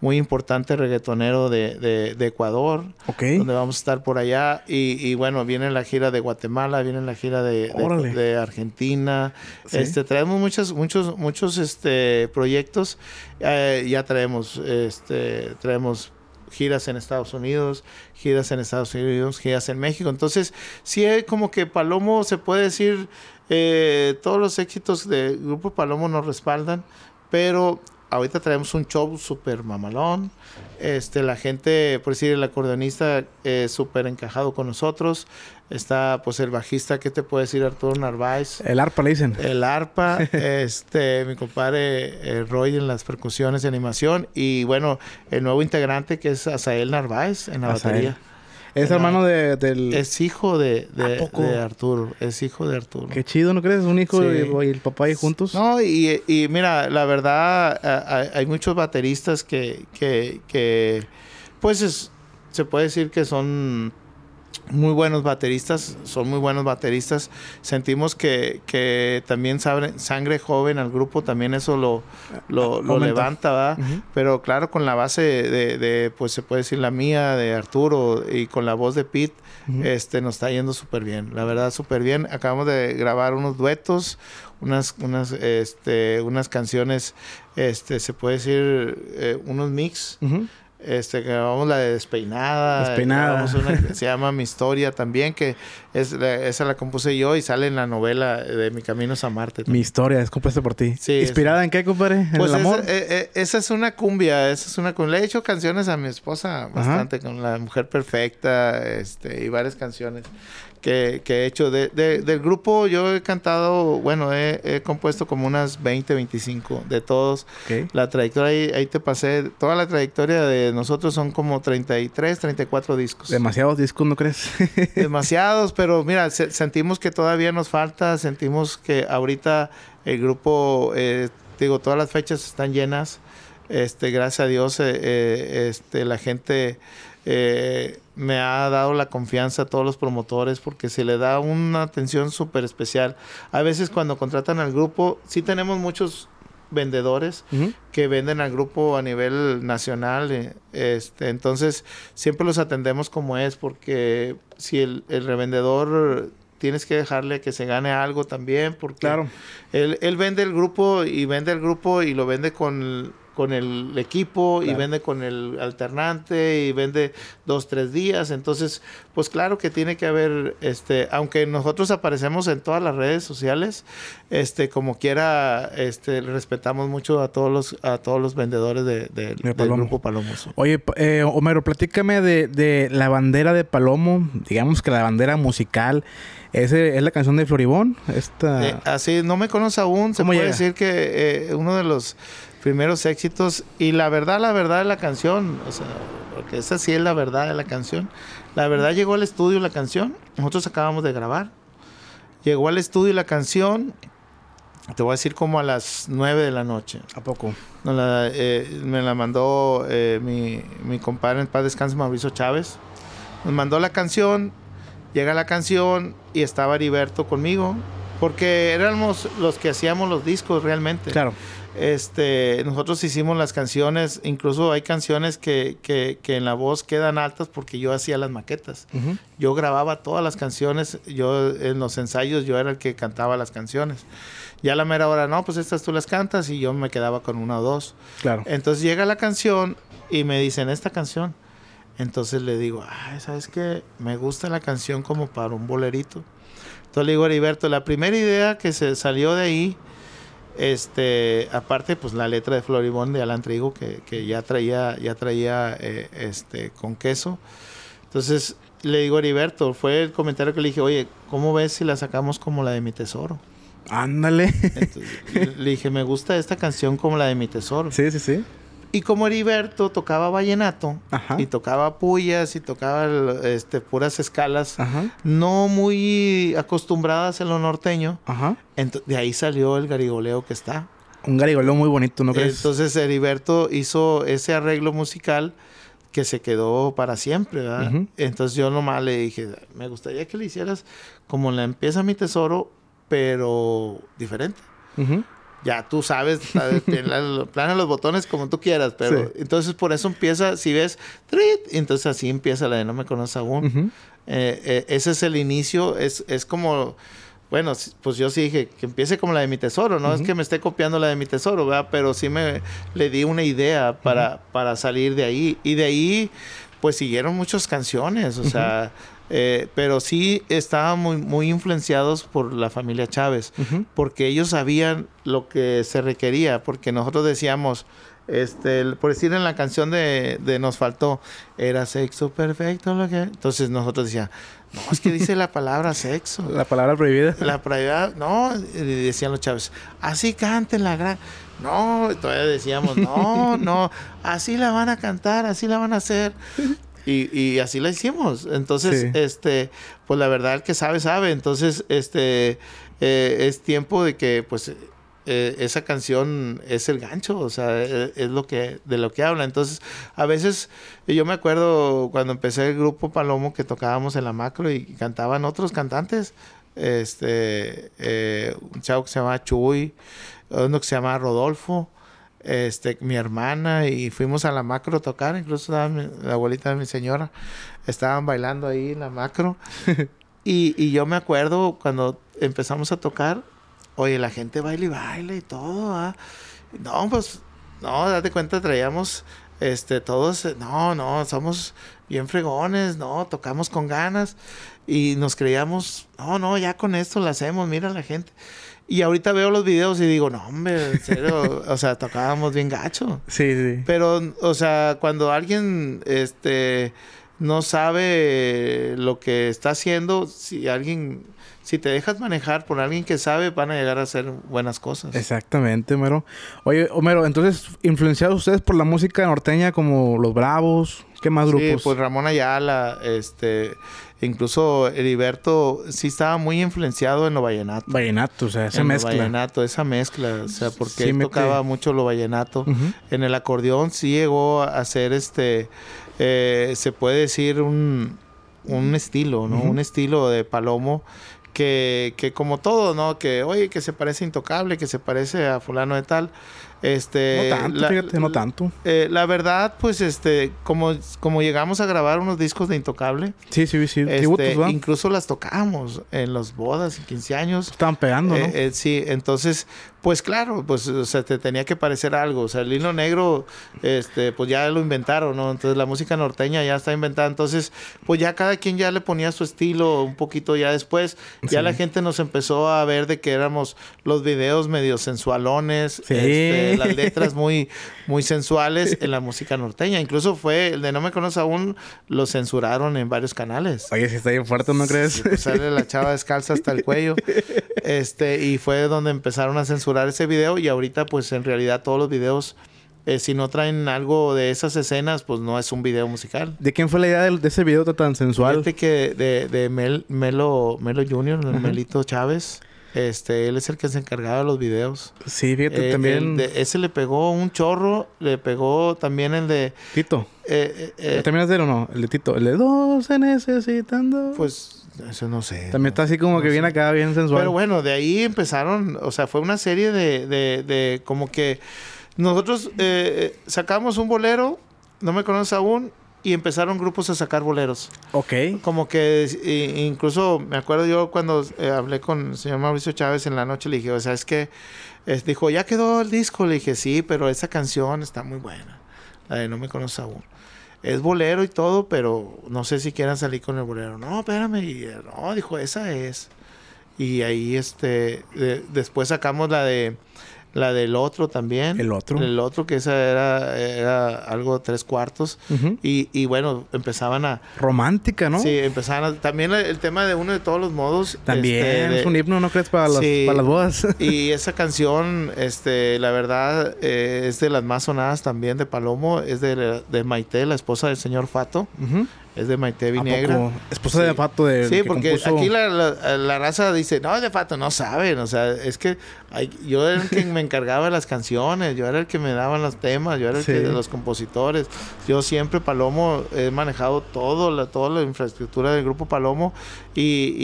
muy importante reggaetonero de, Ecuador, donde vamos a estar por allá. Y, bueno, viene la gira de Guatemala, viene la gira de, Argentina. Este, traemos muchos, muchos, muchos este, proyectos. Eh, ya traemos, este, traemos giras en Estados Unidos, giras en Estados Unidos, giras en México. Entonces, sí es como que Palomo, se puede decir, eh, todos los éxitos del Grupo Palomo nos respaldan, pero ahorita traemos un show super mamalón. Este, la gente, por decir, el acordeonista es eh, súper encajado con nosotros. Está, pues, el bajista, ¿qué te puede decir Arturo Narváez? El arpa, le dicen. El arpa. *laughs* este, mi compadre eh, Roy en las percusiones y animación. Y, bueno, el nuevo integrante que es Azael Narváez en la batería. Es hermano de, del... Es hijo de, de, Arturo. Es hijo de Arturo. Qué chido, ¿no crees? Un hijo y, el papá ahí juntos. No, y, mira, la verdad, hay muchos bateristas que, que, que pues es, se puede decir que son muy buenos bateristas, son muy buenos bateristas. Sentimos que, también sangre joven al grupo, también eso lo, lo, levanta, ¿verdad? Pero claro, con la base de, pues se puede decir la mía, de Arturo y con la voz de Pete, este, nos está yendo súper bien, la verdad, súper bien. Acabamos de grabar unos duetos, unas, unas, este, unas canciones, este, se puede decir, eh, unos mix. Este, que grabamos la de Despeinada. Despeinada. Una se llama Mi Historia también, que es, esa la compuse yo y sale en la novela de Mi camino a Marte. Mi Historia, es compuesta por ti. Sí, ¿Inspirada en qué, compadre? ¿En pues el amor? Eh, eh, esa, es una cumbia, esa es una cumbia. Le he hecho canciones a mi esposa bastante, con La Mujer Perfecta, este, y varias canciones que, he hecho. del grupo yo he cantado, bueno, he, compuesto como unas 20, 25 de todos. La trayectoria, ahí, te pasé, toda la trayectoria de nosotros son como 33, 34 discos. Demasiados discos, ¿no crees? *laughs* Demasiados, pero mira, sentimos que todavía nos falta, sentimos que ahorita el grupo, eh, digo, todas las fechas están llenas. Este, gracias a Dios, eh, eh, este, la gente me ha dado la confianza a todos los promotores porque se le da una atención súper especial. A veces cuando contratan al grupo, sí tenemos muchos vendedores que venden al grupo a nivel nacional. Eh, este, entonces, siempre los atendemos como es, porque si el, revendedor tienes que dejarle que se gane algo también, porque claro. él, él vende el grupo y vende el grupo y lo vende con con el equipo y vende con el alternante y vende dos, tres días. Entonces, pues claro que tiene que haber, este, aunque nosotros aparecemos en todas las redes sociales, este, como quiera, este, respetamos mucho a todos los, a todos los vendedores del grupo Palomo. Oye, eh, Homero, platícame de, de, la bandera de Palomo, digamos que la bandera musical. Ese es la canción de Floribón. Esta... Eh, así, no me conoce aún. Se puede decir que eh, uno de los primeros éxitos y la verdad, la verdad de la canción, o sea, porque esa sí es la verdad de la canción. La verdad llegó al estudio la canción, nosotros acabamos de grabar. Llegó al estudio la canción, te voy a decir como a las 9 de la noche. ¿A poco? Eh, me la mandó eh, mi, mi, compadre en paz descanso, Mauricio Chávez. Nos mandó la canción, llega la canción y estaba Heriberto conmigo, porque éramos los que hacíamos los discos realmente. Claro. Este, nosotros hicimos las canciones, incluso hay canciones que, en la voz quedan altas porque yo hacía las maquetas. Yo grababa todas las canciones, yo en los ensayos yo era el que cantaba las canciones. Ya a la mera hora, no, pues estas tú las cantas y yo me quedaba con una o dos. Claro. Entonces llega la canción y me dicen, esta canción. Entonces le digo, Ay, ¿sabes que Me gusta la canción como para un bolerito. Entonces le digo a Heriberto, la primera idea que se salió de ahí este, aparte, pues la letra de Floribón de Alan Trigo, que, ya traía, ya traía eh, este, con queso. Entonces, le digo a Heriberto, fue el comentario que le dije, oye, ¿cómo ves si la sacamos como la de mi tesoro? Ándale. le dije, me gusta esta canción como la de mi tesoro. Sí, sí, sí. Y como Heriberto tocaba vallenato y tocaba pullas y tocaba este, puras escalas no muy acostumbradas en lo norteño, de ahí salió el garigoleo que está. Un garigoleo muy bonito, ¿no crees? Entonces Heriberto hizo ese arreglo musical que se quedó para siempre, ¿verdad? Entonces yo nomás le dije, me gustaría que le hicieras como la empieza mi tesoro, pero diferente. Ajá ya tú sabes, *laughs* plana los botones como tú quieras, pero entonces por eso empieza, si ves, ¡trit! entonces así empieza la de no me conoces aún. Eh, eh, ese es el inicio, es, es como, bueno, pues yo sí dije que empiece como la de mi tesoro, no es que me esté copiando la de mi tesoro, pero sí me le di una idea para, para salir de ahí y de ahí pues siguieron muchas canciones, o sea... Eh, pero sí estaban muy, muy influenciados por la familia Chávez, porque ellos sabían lo que se requería, porque nosotros decíamos, este, por decir en la canción de, de, Nos Faltó, era sexo perfecto lo que... Entonces nosotros decíamos, no, es que dice la palabra sexo. *laughs* La palabra prohibida. La prohibida, no, decían los Chávez, así canten la gran... No, todavía decíamos, no, no, así la van a cantar, así la van a hacer. Y, así la hicimos. Entonces, este, pues la verdad, que sabe, sabe. Entonces, este, eh, es tiempo de que, pues, eh, esa canción es el gancho, o sea, e, es, lo que, de lo que habla. Entonces, a veces, yo me acuerdo cuando empecé el grupo Palomo que tocábamos en la macro y cantaban otros cantantes, este, eh, un chavo que se llama Chuy, uno que se llama Rodolfo, este, mi hermana y fuimos a la macro a tocar, incluso la, abuelita de mi señora estaban bailando ahí en la macro. *laughs* y, yo me acuerdo cuando empezamos a tocar, oye, la gente baila y baila y todo. ¿ah? No, pues, no, date cuenta, traíamos, este, todos, no, no, somos bien fregones, no, tocamos con ganas y nos creíamos, no, no, ya con esto lo hacemos, mira la gente. Y ahorita veo los videos y digo, no, hombre, en serio, *laughs* o sea, tocábamos bien gacho. Sí, sí. Pero, o sea, cuando alguien, este, no sabe lo que está haciendo, si alguien, si te dejas manejar por alguien que sabe, van a llegar a hacer buenas cosas. Exactamente, Homero. Oye, Homero, entonces, influenciados ustedes por la música norteña como Los Bravos, ¿Qué más grupos? pues Ramón Ayala, este, incluso Heriberto sí estaba muy influenciado en lo vallenato. Vallenato, o sea, esa mezcla. vallenato, esa mezcla, o sea, porque él tocaba mucho lo vallenato. En el acordeón sí llegó a ser este, eh, se puede decir un, estilo, ¿no? Un estilo de Palomo que, que como todo, ¿no? Que, oye, que se parece intocable, que se parece a fulano de tal. Este, no tanto, la, fíjate, no tanto. Eh, la verdad, pues, este, como, como llegamos a grabar unos discos de Intocable. Sí, sí, sí. Este, incluso las tocamos en las bodas, en 15 años. Estaban pegando, ¿no? Eh, eh, sí, entonces, pues claro, pues o te tenía que parecer algo. O sea, el hilo negro, este, pues ya lo inventaron, ¿no? Entonces la música norteña ya está inventada. Entonces, pues ya cada quien ya le ponía su estilo un poquito ya después. Ya la gente nos empezó a ver de que éramos los videos medio sensualones, sí. Este, las *laughs* letras muy, muy sensuales en la música norteña. Incluso fue el de No me conoces aún, lo censuraron en varios canales. Oye, si está bien fuerte, ¿no crees? Pues sale la chava descalza hasta el cuello. *laughs* Este, y fue donde empezaron a censurar ese video y ahorita pues en realidad todos los videos... Eh, si no traen algo de esas escenas, pues no es un video musical. ¿De quién fue la idea de, ese video tan sensual? Fíjate que de, Mel, Melo, Melo Junior Melito Chávez. Este, él es el que se encargaba de los videos. Sí, fíjate eh, también. De, ese le pegó un chorro, le pegó también el de. Tito. Eh, ¿También eh, es de él o no? El de Tito. El de dos se Pues eso no sé. También está así como que viene acá bien sensual. Pero bueno, de ahí empezaron, o sea, fue una serie de, de, como que nosotros eh, eh, sacamos un bolero, no me conoces aún, y empezaron grupos a sacar boleros. Ok. Como que incluso me acuerdo yo cuando eh, hablé con el señor Mauricio Chávez en la noche, le dije, o sea, es que dijo, ya quedó el disco, le dije, sí, pero esa canción está muy buena, la de No me conoces aún es bolero y todo, pero no sé si quieran salir con el bolero. No, espérame. no, dijo, esa es. Y ahí, este, después sacamos la de la del otro también. El otro. El otro, que esa era, algo tres cuartos. y, bueno, empezaban a. Romántica, ¿no? Sí, empezaban a, También el tema de uno de todos los modos. También este, es un himno, ¿no crees? Para las, para las bodas. *laughs* y esa canción, este, la verdad, eh, es de las más sonadas también de Palomo. Es de, Maite, la esposa del señor Fato. Es de Maite Vinegra. Esposa de Fato. De, sí, porque aquí la, la, raza dice, no, es de Fato, no saben. O sea, es que yo era el que *laughs* me encargaba de las canciones, yo era el que me daban los temas, yo era el que de los compositores. Yo siempre, Palomo, he manejado todo, la, toda la infraestructura del grupo Palomo. Y,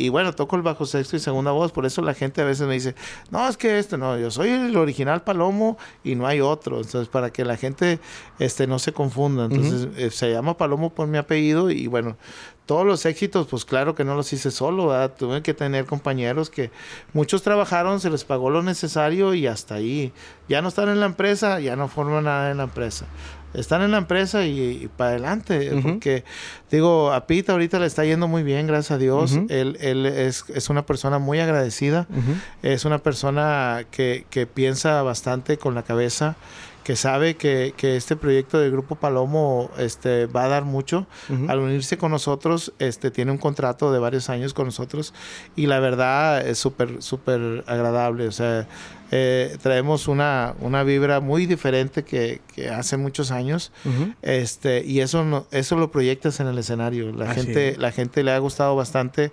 y, bueno, toco el bajo sexto y segunda voz. Por eso la gente a veces me dice, no, es que esto, no, yo soy el original Palomo y no hay otro. Entonces, para que la gente este, no se confunda. Entonces, eh, se llama Palomo por mi apellido ido y bueno, todos los éxitos, pues claro que no los hice solo, tuve que tener compañeros que muchos trabajaron, se les pagó lo necesario y hasta ahí. Ya no están en la empresa, ya no forman nada en la empresa. Están en la empresa y, para adelante, porque digo, a Pete ahorita le está yendo muy bien, gracias a Dios. Él, él es, es, una persona muy agradecida, es una persona que, que piensa bastante con la cabeza que sabe que, que, este proyecto del Grupo Palomo este, va a dar mucho. Al unirse con nosotros, este, tiene un contrato de varios años con nosotros y la verdad es súper, súper agradable. O sea, eh, traemos una, una, vibra muy diferente que, hace muchos años este, y eso, no, eso lo proyectas en el escenario. La, gente, la gente le ha gustado bastante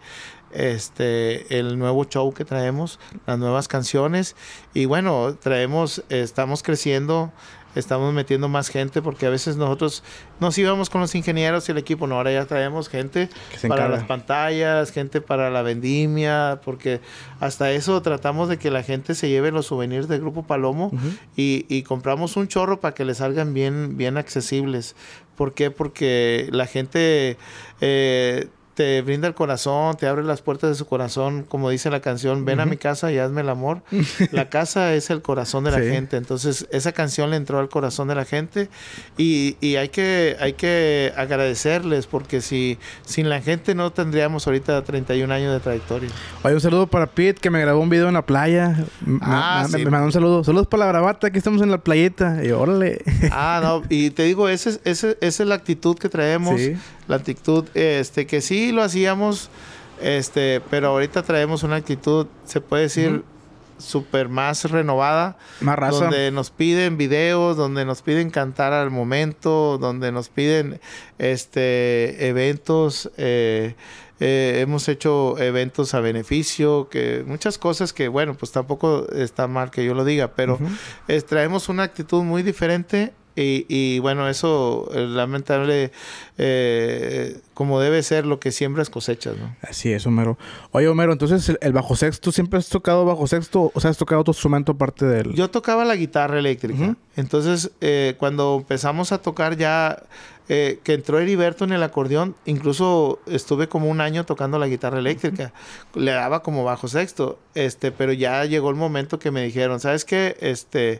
este el nuevo show que traemos, las nuevas canciones y bueno, traemos estamos creciendo estamos metiendo más gente porque a veces nosotros nos íbamos con los ingenieros y el equipo, no, ahora ya traemos gente para las pantallas, gente para la vendimia, porque hasta eso tratamos de que la gente se lleve los souvenirs del Grupo Palomo y, compramos un chorro para que les salgan bien, bien accesibles. ¿Por qué? Porque la gente... Eh, te brinda el corazón, te abre las puertas de su corazón, como dice la canción, ven a mi casa y hazme el amor. *laughs* la casa es el corazón de la gente, entonces esa canción le entró al corazón de la gente y, hay, que, hay que agradecerles porque si sin la gente no tendríamos ahorita 31 años de trayectoria. Hay un saludo para Pete que me grabó un video en la playa. Ah, me, sí. me mandó un saludo. Saludos para la bravata que estamos en la playeta. Y órale. Ah, no, y te digo, esa es, ese, es la actitud que traemos. Sí la actitud este, que sí lo hacíamos, este, pero ahorita traemos una actitud, se puede decir, súper más renovada. Más razón Donde nos piden videos, donde nos piden cantar al momento, donde nos piden este, eventos. Eh, eh, hemos hecho eventos a beneficio, que muchas cosas que, bueno, pues tampoco está mal que yo lo diga, pero traemos una actitud muy diferente y, bueno, eso eh, lamentable, eh, como debe ser, lo que siembras cosechas, ¿no? Así es, Homero. Oye, Homero, entonces el, bajo sexto, ¿siempre has tocado bajo sexto? O sea, ¿has tocado otro instrumento aparte él? Yo tocaba la guitarra eléctrica. Entonces, eh, cuando empezamos a tocar ya eh, que entró Heriberto en el acordeón, incluso estuve como un año tocando la guitarra eléctrica, le daba como bajo sexto, este, pero ya llegó el momento que me dijeron, ¿sabes qué? Este,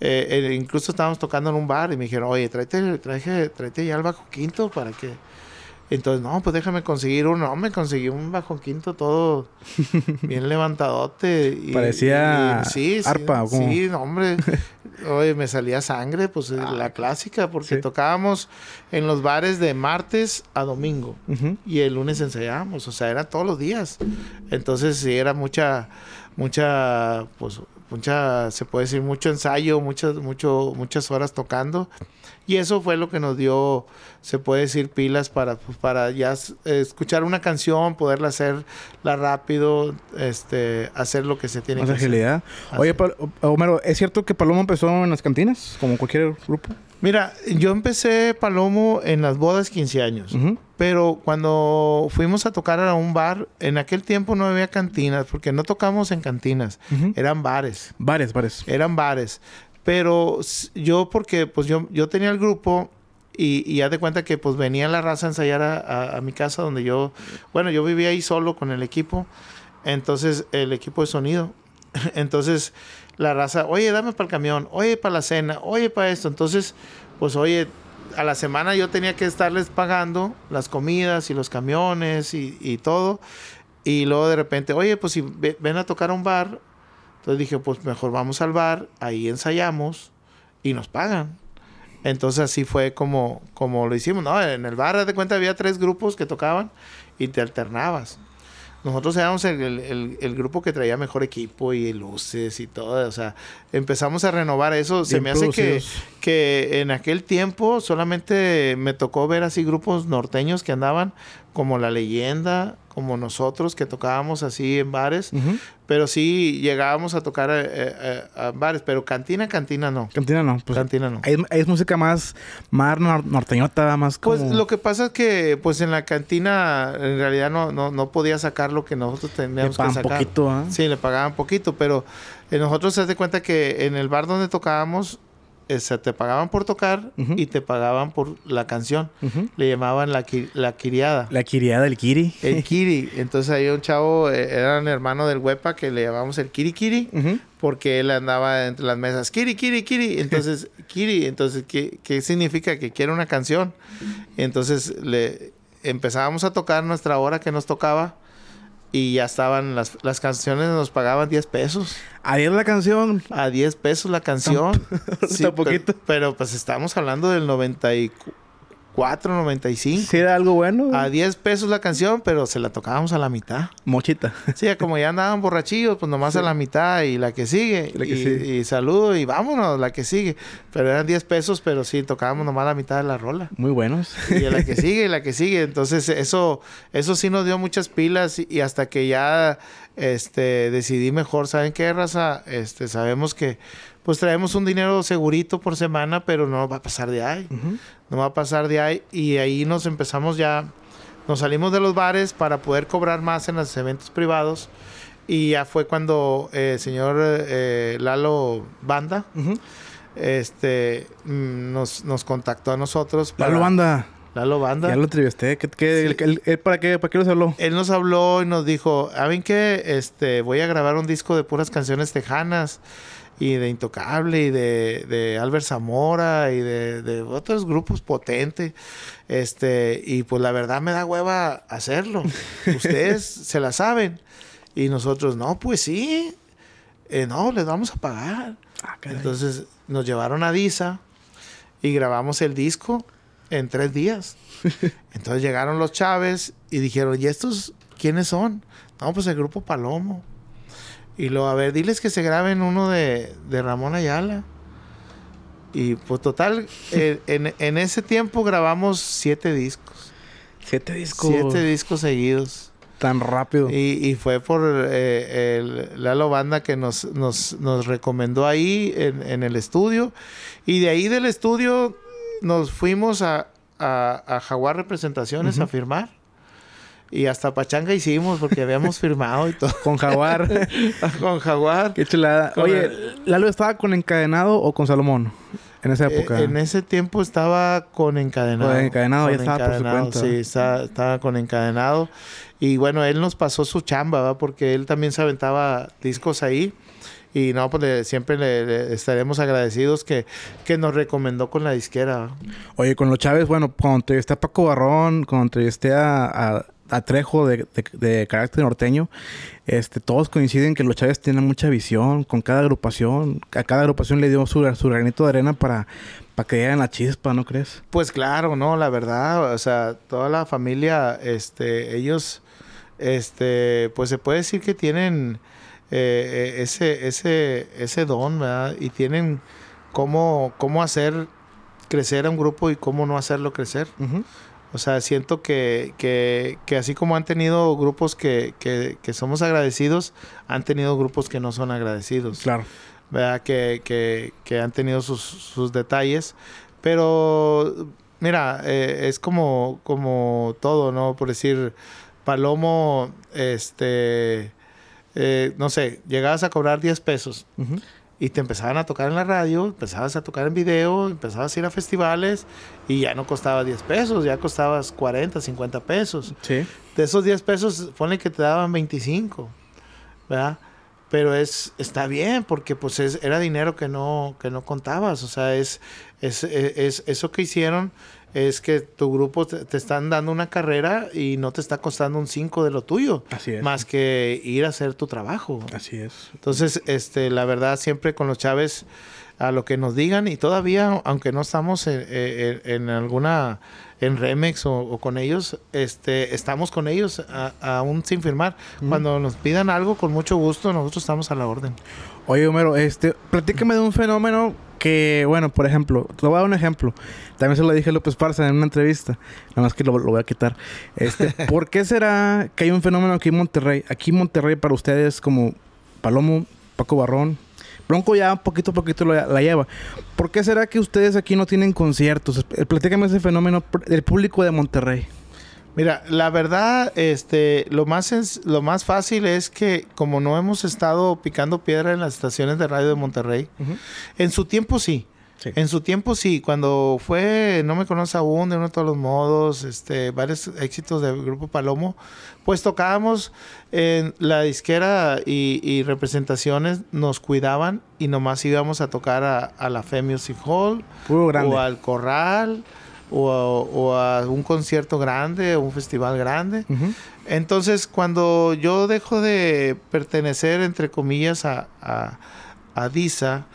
eh, eh, incluso estábamos tocando en un bar y me dijeron, oye, tráete, tráete, tráete ya el bajo quinto para que entonces, no, pues déjame conseguir uno. me conseguí un bajo quinto todo *laughs* bien levantadote. Y, Parecía sí, arpa. Sí, sí hombre. *laughs* Oye, me salía sangre, pues la ah, clásica, porque tocábamos en los bares de martes a domingo. Y el lunes ensayábamos, o sea, era todos los días. Entonces, sí, era mucha, mucha, pues mucha, se puede decir, mucho ensayo, muchas, mucho, muchas horas tocando. Y eso fue lo que nos dio, se puede decir, pilas para, pues, para ya escuchar una canción, poderla ...la rápido, este, hacer lo que se tiene Más que agilidad. Oye, Homero, ¿es cierto que Paloma empezó en las cantinas, como cualquier grupo? Mira, yo empecé Palomo en las bodas 15 años, pero cuando fuimos a tocar a un bar, en aquel tiempo no había cantinas, porque no tocamos en cantinas, eran bares. Bares, bares. Eran bares. Pero yo, porque pues yo, yo tenía el grupo y, ya de cuenta que pues venía la raza a ensayar a, a mi casa donde yo, bueno, yo vivía ahí solo con el equipo, entonces el equipo de sonido. *laughs* entonces la raza, oye, dame para el camión, oye, para la cena, oye, para esto. Entonces, pues, oye, a la semana yo tenía que estarles pagando las comidas y los camiones y, todo. Y luego de repente, oye, pues si ven a tocar un bar, entonces dije, pues mejor vamos al bar, ahí ensayamos y nos pagan. Entonces así fue como, como lo hicimos, ¿no? En el bar, de cuenta, había tres grupos que tocaban y te alternabas nosotros éramos el, grupo que traía mejor equipo y luces y todo. O sea, empezamos a renovar eso. Se me hace que, que en aquel tiempo solamente me tocó ver así grupos norteños que andaban como La Leyenda, como nosotros que tocábamos así en bares, pero sí llegábamos a tocar eh, eh, eh, a, bares, pero cantina, cantina no. Cantina no, pues cantina no. Es, música más, más norteñota, más pues, como... Pues lo que pasa es que pues en la cantina en realidad no, no, podía sacar lo que nosotros teníamos que sacar. Poquito, ¿ah? Sí, le pagaban poquito, pero nosotros se hace cuenta que en el bar donde tocábamos eh, te pagaban por tocar y te pagaban por la canción. Le llamaban la, la La kiriada, el kiri. El *laughs* kiri. Entonces hay un chavo, eh, era un hermano del huepa que le llamábamos el kiri kiri, porque él andaba entre las mesas, kiri, kiri, kiri. *laughs* Entonces, kiri, entonces, ¿qué, significa? Que quiere una canción. Entonces, le empezábamos a tocar nuestra hora que nos tocaba y ya estaban las, canciones, nos pagaban 10 pesos. ¿A 10 la canción? A 10 pesos la canción. Tamp *laughs* poquito. pero, pues estamos hablando del 94. 4.95. Sí, era algo bueno. A 10 pesos la canción, pero se la tocábamos a la mitad. Mochita. Sí, como ya andaban borrachillos, pues nomás a la mitad y la que sigue. y, y, saludo y vámonos, la que sigue. Pero eran 10 pesos, pero sí, tocábamos nomás la mitad de la rola. Muy buenos. Y la que sigue, y la que sigue. Entonces, eso, eso sí nos dio muchas pilas y, hasta que ya este, decidí mejor, ¿saben qué raza? Este, sabemos que pues traemos un dinero segurito por semana, pero no va a pasar de ahí. No va a pasar de ahí. Y ahí nos empezamos ya, nos salimos de los bares para poder cobrar más en los eventos privados. Y ya fue cuando el eh, señor eh, Lalo Banda este, nos, nos, contactó a nosotros. Lalo Banda. Lalo Banda. Ya lo entrevisté. ¿para, qué, ¿Para nos habló? Él nos habló y nos dijo, ¿saben qué? Este, voy a grabar un disco de puras canciones tejanas y de Intocable y de, de Albert Zamora y de, de, otros grupos potentes. Este, y pues la verdad me da hueva hacerlo. *laughs* Ustedes se la saben. Y nosotros, no, pues sí. Eh, no, les vamos a pagar. Ah, Entonces nos llevaron a Disa y grabamos el disco en tres días. *laughs* Entonces llegaron los Chávez y dijeron, ¿y estos quiénes son? No, pues el grupo Palomo. Y lo, a ver, diles que se graben uno de, Ramón Ayala. Y pues total, *laughs* en, ese tiempo grabamos siete discos. Siete discos. Siete discos seguidos. Tan rápido. Y, fue por eh, el Lalo Banda que nos, recomendó ahí en, el estudio. Y de ahí del estudio nos fuimos a, Jaguar Representaciones a firmar. Y hasta pachanga hicimos porque habíamos *laughs* firmado y todo. Con Jaguar. *laughs* con Jaguar. Qué chulada. Oye, ¿Lalo estaba con Encadenado o con Salomón? En esa eh, época. en ese tiempo estaba con Encadenado. Con Encadenado, ya estaba por su cuenta. Sí, estaba, con Encadenado. Y bueno, él nos pasó su chamba, ¿va? Porque él también se aventaba discos ahí. Y no, pues siempre le, estaremos agradecidos que, que nos recomendó con la disquera. Oye, con los Chávez, bueno, cuando está a Paco Barrón, cuando entrevisté a, a atrejo de, carácter norteño, este, todos coinciden que los Chávez tienen mucha visión con cada agrupación. A cada agrupación le dio su, granito de arena para, para que dieran la chispa, ¿no crees? Pues claro, no, la verdad, o sea, toda la familia, este, ellos, este, pues se puede decir que tienen eh, eh, ese, ese, ese don, ¿verdad? Y tienen cómo, cómo hacer crecer a un grupo y cómo no hacerlo crecer. O sea, siento que, así como han tenido grupos que, somos agradecidos, han tenido grupos que no son agradecidos. Claro. ¿Verdad? Que, han tenido sus, detalles. Pero, mira, eh, es como, como todo, ¿no? Por decir, Palomo, este, eh, no sé, llegabas a cobrar 10 pesos y te empezaban a tocar en la radio, empezabas a tocar en video, empezabas a ir a festivales y ya no costaba 10 pesos, ya costabas 40, 50 pesos. De esos 10 pesos, ponle que te daban 25, ¿verdad? Pero es, está bien porque pues es, era dinero que no, que no contabas, o sea, es, es, es, eso que hicieron es que tu grupo te, están dando una carrera y no te está costando un 5 de lo tuyo. Así es. Más que ir a hacer tu trabajo. Así es. Entonces, este, la verdad, siempre con los Chávez, a lo que nos digan y todavía, aunque no estamos en, alguna, en Remex o, con ellos, este, estamos con ellos aún sin firmar. Cuando nos pidan algo, con mucho gusto, nosotros estamos a la orden. Oye, Homero, este, platícame de un fenómeno que, bueno, por ejemplo, te voy a dar un ejemplo. También se lo dije a López Parza en una entrevista. Nada más que lo, voy a quitar. Este, *laughs* ¿Por qué será que hay un fenómeno aquí en Monterrey? Aquí en Monterrey, para ustedes, como Palomo, Paco Barrón, Bronco ya poquito a poquito la, la, lleva. ¿Por qué será que ustedes aquí no tienen conciertos? Platícame ese fenómeno del público de Monterrey. Mira, la verdad, este, lo más es, lo más fácil es que como no hemos estado picando piedra en las estaciones de radio de Monterrey, en su tiempo sí. En su tiempo sí, cuando fue No me conozco aún, de uno de todos los modos, este, varios éxitos del grupo Palomo, pues tocábamos en la disquera y, representaciones nos cuidaban y nomás íbamos a tocar a, la Fe Music Hall o al Corral o a, un concierto grande o un festival grande. Entonces, cuando yo dejo de pertenecer, entre comillas, a, a, DISA,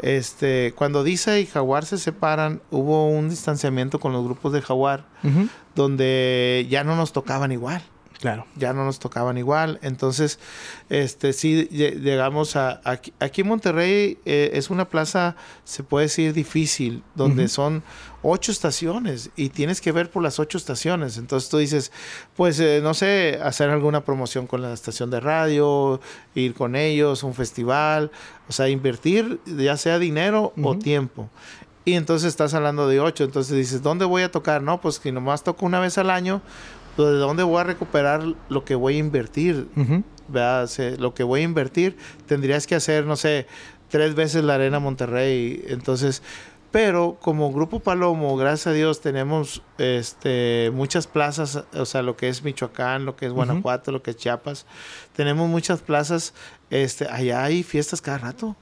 este, cuando Disa y Jaguar se separan, hubo un distanciamiento con los grupos de Jaguar, donde ya no nos tocaban igual. Claro. Ya no nos tocaban igual. Entonces, este, sí, llegamos a... Aquí, en Monterrey eh, es una plaza, se puede decir, difícil, donde son ocho estaciones y tienes que ver por las ocho estaciones. Entonces tú dices, pues, eh, no sé, hacer alguna promoción con la estación de radio, ir con ellos, un festival, o sea, invertir ya sea dinero o tiempo. Y entonces estás hablando de ocho, entonces dices, ¿dónde voy a tocar? No, pues que nomás toco una vez al año, ¿de dónde voy a recuperar lo que voy a invertir? lo que voy a invertir tendrías que hacer, no sé, tres veces la Arena Monterrey. Entonces, pero como Grupo Palomo, gracias a Dios, tenemos este, muchas plazas, o sea, lo que es Michoacán, lo que es Guanajuato, lo que es Chiapas, tenemos muchas plazas, este, allá hay fiestas cada rato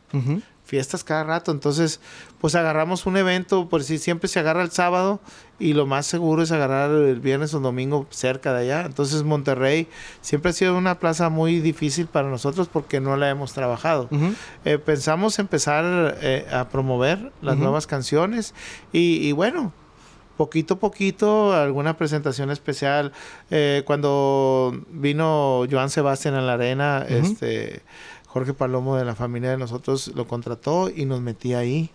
fiestas cada rato. Entonces, pues agarramos un evento, por si siempre se agarra el sábado y lo más seguro es agarrar el viernes o domingo cerca de allá. Entonces, Monterrey siempre ha sido una plaza muy difícil para nosotros porque no la hemos trabajado. Eh, pensamos empezar eh, a promover las nuevas canciones y, bueno, poquito a poquito, alguna presentación especial. Eh, cuando vino Joan Sebastián a la arena, este Jorge Palomo de la familia de nosotros lo contrató y nos metí ahí.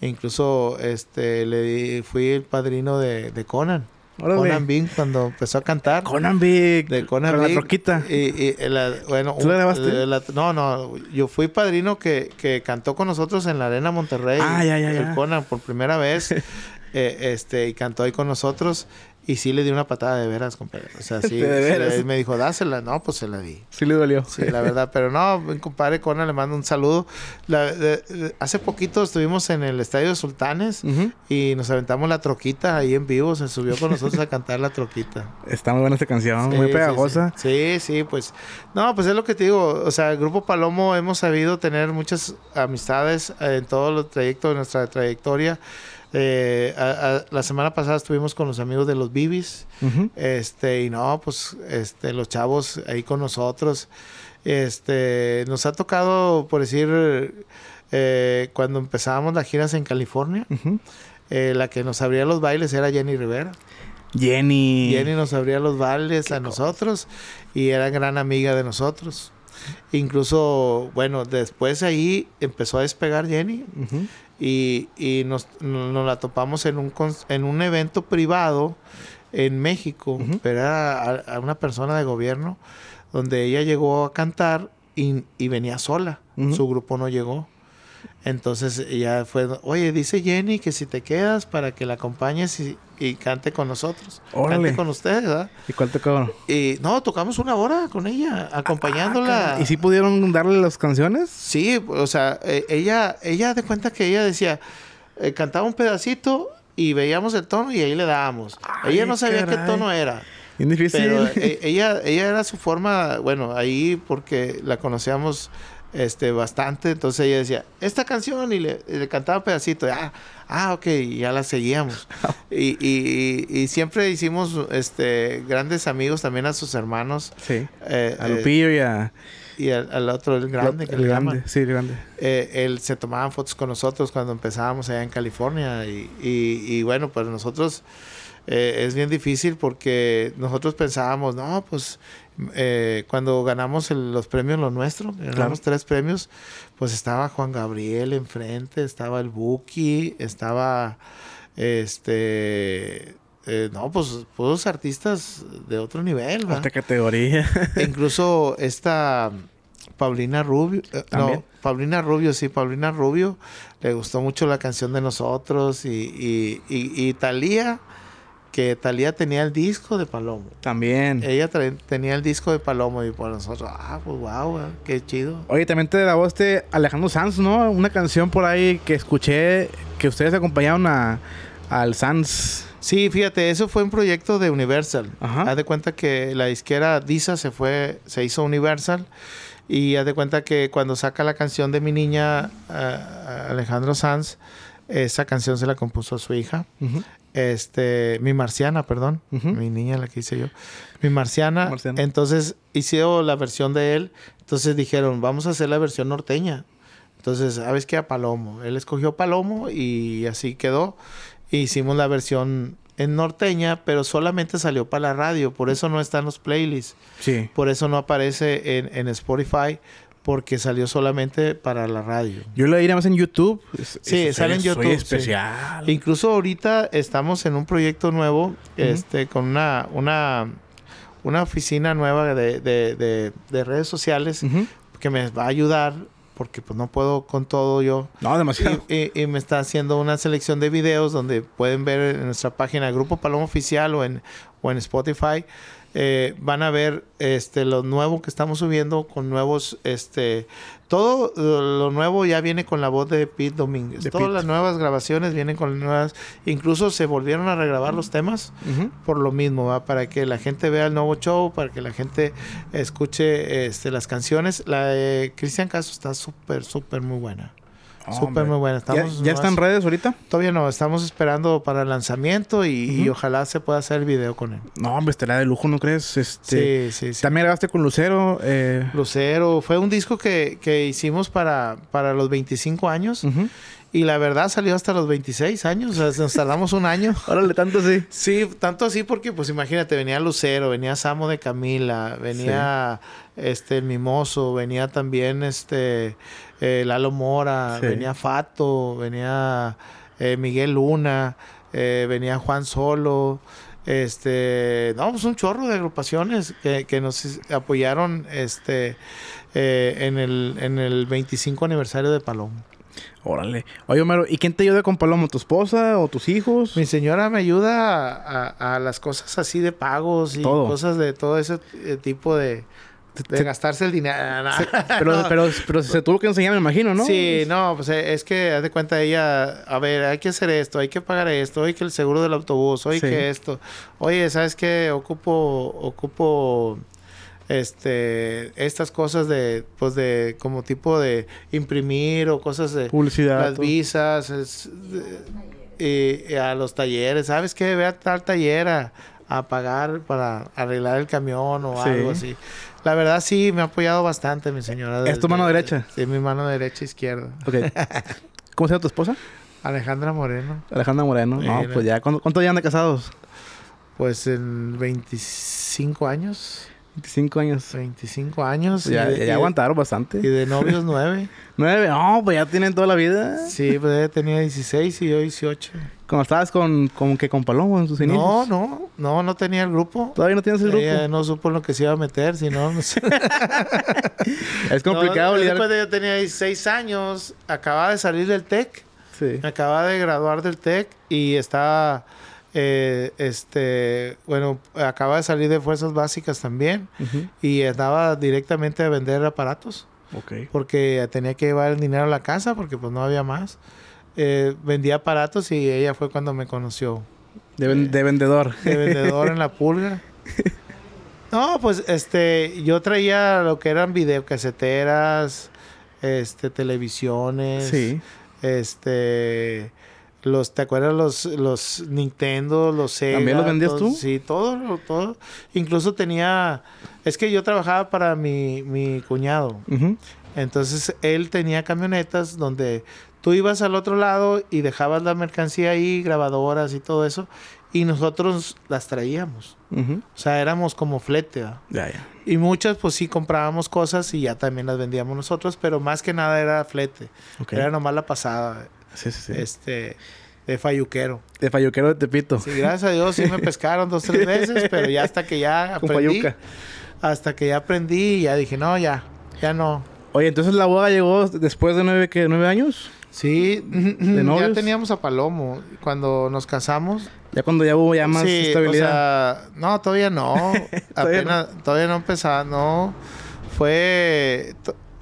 E incluso este le fui el padrino de, Conan. Conan Bing cuando empezó a cantar. Conan Bing... De Conan Con la troquita. Y, bueno, no, no. Yo fui padrino que, que, cantó con nosotros en la Arena Monterrey. Ah, Conan por primera vez. *laughs* Eh, este, y cantó ahí con nosotros. Y sí le di una patada de veras, compadre. O sea, *laughs* sí. me dijo, dásela. No, pues se la di. Sí le dolió. Sí, la verdad. Pero no, mi compadre Cona le mando un saludo. hace poquito estuvimos en el Estadio de Sultanes y nos aventamos la troquita ahí en vivo. Se subió con nosotros a cantar la troquita. Está muy buena esta canción, muy pegajosa. Sí, sí pues. No, pues es lo que te digo. O sea, el Grupo Palomo hemos sabido tener muchas amistades en todo el trayecto de nuestra trayectoria. Eh, la semana pasada estuvimos con los amigos de los Bibis, este, y no, pues este, los chavos ahí con nosotros. Este, nos ha tocado, por decir, eh, cuando empezábamos las giras en California, eh, la que nos abría los bailes era Jenny Rivera. Jenny. Jenny nos abría los bailes a nosotros y era gran amiga de nosotros. Incluso, bueno, después ahí empezó a despegar Jenny y, y nos, nos, la topamos en un, en un evento privado en México, pero era a, una persona de gobierno, donde ella llegó a cantar y, venía sola, su grupo no llegó. Entonces ella fue, oye, dice Jenny que si te quedas para que la acompañes y, y cante con nosotros. Cante con ustedes, ¿verdad? ¿Y cuál tocaron? no, tocamos una hora con ella, acompañándola. Ah, ¿Y sí pudieron darle las canciones? Sí, o sea, eh, ella, ella de cuenta que ella decía, eh, cantaba un pedacito y veíamos el tono y ahí le dábamos. ella no sabía qué tono era. Bien difícil. Eh, *laughs* ella, ella era su forma, bueno, ahí porque la conocíamos este, bastante. Entonces ella decía, esta canción, y le, le cantaba pedacito. ah, ah, ok, ya la seguíamos. *laughs* y, y, siempre hicimos este, grandes amigos también a sus hermanos. Sí. Eh, a eh, Lupillo y al, otro, el grande. el grande, sí, el grande. Eh, él se tomaban fotos con nosotros cuando empezábamos allá en California. Y, y bueno, pues nosotros... Eh, es bien difícil porque nosotros pensábamos, no, pues eh, cuando ganamos los premios, lo nuestro, ganamos tres premios, pues estaba Juan Gabriel enfrente, estaba el Buki, estaba este. Eh, no, pues todos artistas de otro nivel. Otra categoría. E incluso esta Paulina Rubio, eh, no, Paulina Rubio, sí, Paulina Rubio, le gustó mucho la canción de nosotros y, y, y, y Talía que Talía tenía el disco de Palomo. También. Ella tenía el disco de Palomo y por pues nosotros, ah, pues wow, qué chido. Oye, también te grabaste Alejandro Sanz, ¿no? Una canción por ahí que escuché que ustedes acompañaron a, al Sanz. Sí, fíjate, eso fue un proyecto de Universal. Haz de cuenta que la disquera Disa se fue, se hizo Universal. Y haz de cuenta que cuando saca la canción de mi niña, eh, Alejandro Sanz, esa canción se la compuso a su hija este, mi marciana, perdón, mi niña la que hice yo, mi marciana, entonces hicieron la versión de él, entonces dijeron, vamos a hacer la versión norteña. Entonces, ¿sabes ah, qué? A Palomo. Él escogió Palomo y así quedó. Hicimos la versión en norteña, pero solamente salió para la radio, por eso no están los playlists. Sí. Por eso no aparece en Spotify, porque salió solamente para la radio. Yo lo diría más en YouTube. sí, sale en YouTube. Soy especial. Incluso ahorita estamos en un proyecto nuevo, este, con una, una, una oficina nueva de, de, redes sociales que me va a ayudar porque pues no puedo con todo yo. No, demasiado. Y, me está haciendo una selección de videos donde pueden ver en nuestra página Grupo Paloma Oficial o en, o en Spotify eh, van a ver este lo nuevo que estamos subiendo con nuevos este todo lo nuevo ya viene con la voz de Pete Domínguez. Todas las nuevas grabaciones vienen con nuevas, incluso se volvieron a regrabar los temas por lo mismo, ¿va? para que la gente vea el nuevo show, para que la gente escuche este, las canciones. La de Cristian Caso está súper, súper muy buena. Súper muy buena. ¿Ya, está en redes ahorita? Todavía no, estamos esperando para el lanzamiento y, ojalá se pueda hacer el video con él. No, hombre, estará de lujo, ¿no crees? Este, sí, sí, sí. También grabaste con Lucero. Eh, Lucero, fue un disco que, hicimos para, para los 25 años. Y la verdad salió hasta los 26 años, o sea, nos tardamos un año. *laughs* Órale, tanto así. Sí, tanto así porque, pues imagínate, venía Lucero, venía Samo de Camila, venía este el Mimoso, venía también este eh, Lalo Mora, venía Fato, venía eh, Miguel Luna, eh, venía Juan Solo. Este, no, pues un chorro de agrupaciones que, nos apoyaron este, en, el, 25 aniversario de Palomo. Órale. Oye, Homero, ¿y quién te ayuda con Palomo? ¿Tu esposa o tus hijos? Mi señora me ayuda a, las cosas así de pagos y cosas de todo ese tipo de, de gastarse el dinero. Ah, *laughs* pero, pero, se tuvo que enseñar, me imagino, ¿no? Sí, no, pues eh, es que haz de cuenta ella, a ver, hay que hacer esto, hay que pagar esto, hay que el seguro del autobús, oye que esto. Oye, ¿sabes qué? Ocupo, ocupo este estas cosas de pues de como tipo de imprimir o cosas de publicidad las visas y, a los talleres sabes qué ve a tal taller a pagar para arreglar el camión o algo así la verdad sí, me ha apoyado bastante mi señora. ¿Es tu mano derecha? Sí, mi mano derecha e izquierda. Ok. *laughs* ¿Cómo se llama tu esposa? Alejandra Moreno. Alejandra Moreno. No, pues ya. ¿Cuánto, ya han de casados? Pues en 25 años. 25 años. 25 años. Ya, aguantaron bastante. ¿Y de novios 9? *laughs* 9, no, pues ya tienen toda la vida. Sí, pues ella tenía 16 y yo 18. cómo estabas con, con que con Palomo en sus inicios? No, no, no, no tenía el grupo. ¿Todavía no tienes el grupo? no supo en lo que se iba a meter, si no, sé. *laughs* Es complicado. Después de yo tenía 16 años, acababa de salir del TEC. Sí. Me acababa de graduar del TEC y Estaba eh, este, bueno, acaba de salir de fuerzas básicas también y andaba directamente a vender aparatos. Porque tenía que llevar el dinero a la casa porque pues no había más. Eh, vendía aparatos y ella fue cuando me conoció. De, vendedor. De vendedor en la *laughs* pulga. No, pues este, yo traía lo que eran videocaseteras, este, televisiones, sí. este, los, ¿Te acuerdas los, Nintendo, los Sega? ¿También los vendías tú? Sí, todo, todo. Incluso tenía... Es que yo trabajaba para mi, mi cuñado. Entonces, él tenía camionetas donde tú ibas al otro lado y dejabas la mercancía ahí, grabadoras y todo eso. Y nosotros las traíamos. O sea, éramos como flete. Y muchas, pues sí, comprábamos cosas y ya también las vendíamos nosotros, pero más que nada era flete. Era nomás la pasada. Sí, Este, de falluquero. De falluquero de Tepito. Sí, gracias a Dios sí me pescaron dos, tres veces, pero ya hasta que ya aprendí. hasta que ya aprendí y ya dije, no, ya, ya no. Oye, entonces la boda llegó después de nueve, ¿qué, nueve años. Sí, ¿De ya teníamos a Palomo cuando nos casamos. Ya cuando ya hubo ya más estabilidad. no, todavía no. *laughs* ¿Todavía Apenas, no? todavía no empezaba, no. Fue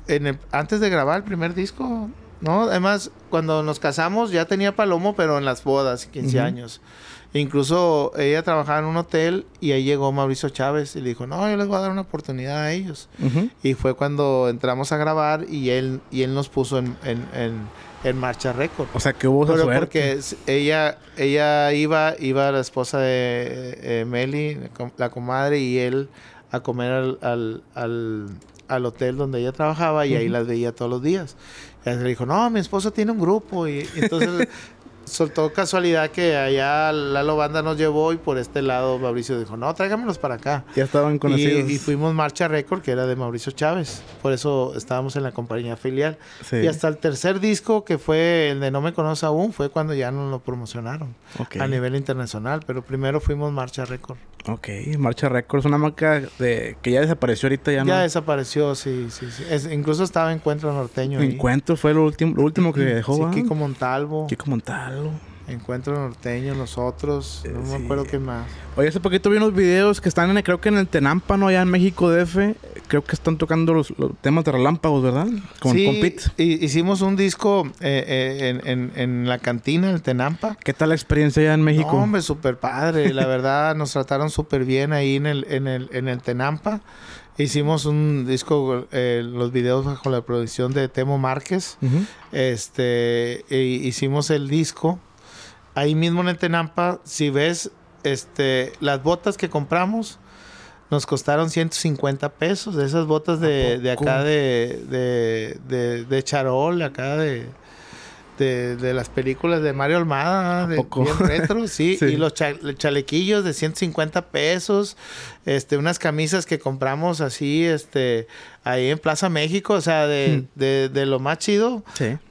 en antes de grabar el primer disco, ¿no? Además, cuando nos casamos ya tenía palomo, pero en las bodas, 15 años. incluso ella trabajaba en un hotel y ahí llegó Mauricio Chávez y le dijo, no, yo les voy a dar una oportunidad a ellos. Y fue cuando entramos a grabar y él, y él nos puso en, en, en, marcha récord. O sea, que hubo Pero suerte. Porque ella, ella iba, iba la esposa de eh, eh, Meli, la comadre, y él a comer al, al, al hotel donde ella trabajaba y ahí las veía todos los días le dijo, no, mi esposo tiene un grupo. Y, entonces *laughs* soltó casualidad que allá la Banda nos llevó y por este lado Mauricio dijo, no, tráigamelos para acá. Ya estaban conocidos. Y, fuimos Marcha Record, que era de Mauricio Chávez. Por eso estábamos en la compañía filial. Y hasta el tercer disco, que fue el de No Me Conoce Aún, fue cuando ya nos lo promocionaron a nivel internacional. Pero primero fuimos Marcha Record. Ok, Marcha Records, una marca de, que ya desapareció ahorita, ya, no. Ya desapareció, sí, sí, sí. incluso estaba Encuentro Norteño. Encuentro fue lo último, último que dejó. Sí, Kiko Montalvo. Kiko Montalvo. Encuentro norteño, nosotros, eh, no me acuerdo qué más. Oye, hace poquito vi unos videos que están en, creo que en el ¿No? allá en México DF. Creo que están tocando los, temas de relámpagos, ¿verdad? Con, sí, hicimos un disco eh, eh, en, en, la cantina, el Tenampa. ¿Qué tal la experiencia allá en México? No, hombre, súper padre. La verdad, *laughs* nos trataron súper bien ahí en el, en el, en el Tenampa. Hicimos un disco, los videos bajo la producción de Temo Márquez. Este, e hicimos el disco Ahí mismo en Entenampa, Tenampa, si ves este, las botas que compramos, nos costaron 150 pesos. Esas botas de, acá de, charol, acá de, de, las películas de Mario Almada, de Bien retro, sí, *laughs* y los chalequillos de 150 pesos, este, unas camisas que compramos así, este, ahí en Plaza México, o sea, de, hmm. de, lo más chido,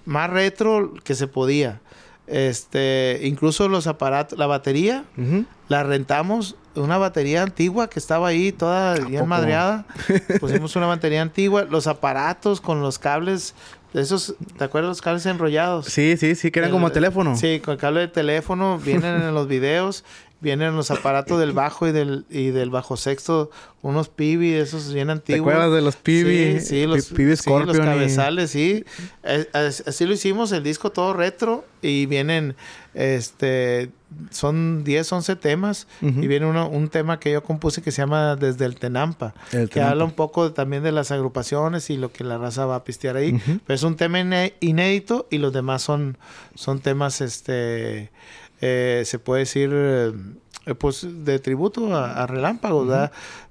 más retro que se podía. Este, incluso los aparatos, la batería, la rentamos, una batería antigua que estaba ahí toda bien madreada. *laughs* Pusimos una batería antigua, los aparatos con los cables esos, ¿te acuerdas los cables enrollados? Sí, sí, sí, que eran como teléfono. Sí, con el cable de teléfono, vienen en los videos, *laughs* vienen los aparatos del bajo y del, y del bajo sexto, unos pibis. esos bien antiguos. ¿Te acuerdas de los pibis? Sí, sí los pibis sí, los cabezales, sí. Eh, así lo hicimos, el disco todo retro, y vienen, este, son 10, 11 temas y viene uno, un tema que yo compuse que se llama Desde el Tenampa, que habla un poco también de las agrupaciones y lo que la raza va a pistear ahí. Pero es un tema inédito y los demás son, son temas, este, eh, se puede decir, eh, pues, de tributo a, Relámpago,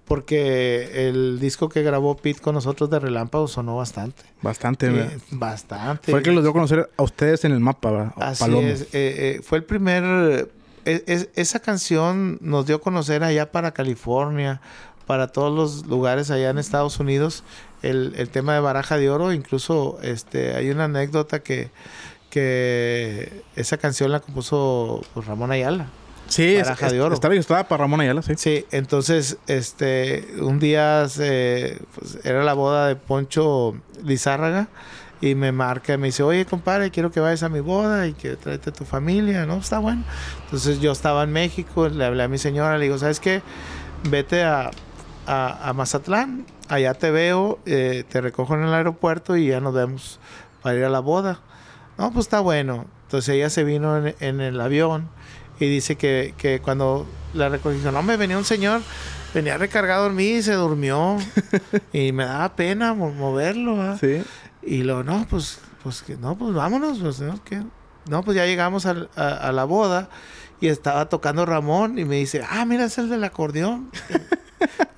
porque el disco que grabó Pete con nosotros de Relámpago sonó bastante. Bastante, eh, Bastante. Fue el que los dio a conocer a ustedes en el mapa, ¿verdad? Así es. Eh, eh, fue el primer... esa canción nos dio a conocer allá para California, para todos los lugares allá en Estados Unidos, el, tema de Baraja de Oro. Incluso este, hay una anécdota que, que esa canción la compuso pues, Ramón Ayala. Sí, estaba de oro. Está para Ramón Ayala, sí. Sí, entonces, este, un día pues, era la boda de Poncho Lizárraga y me marca y me dice, oye compadre, quiero que vayas a mi boda y que tráete a tu familia, ¿no? Está bueno. Entonces yo estaba en México, le hablé a mi señora, le digo, ¿sabes qué? Vete a, a, Mazatlán, allá te veo, eh, te recojo en el aeropuerto y ya nos vemos para ir a la boda. No, pues está bueno. Entonces ella se vino en el avión y dice que, que cuando la recogí, no, me venía un señor, venía recargado en mí y se durmió *laughs* y me daba pena moverlo. Y lo, no, pues, pues, que, no, pues vámonos, pues, ¿no? no, pues ya llegamos a, a la boda y estaba tocando Ramón y me dice, ah, mira, es el del acordeón. *laughs*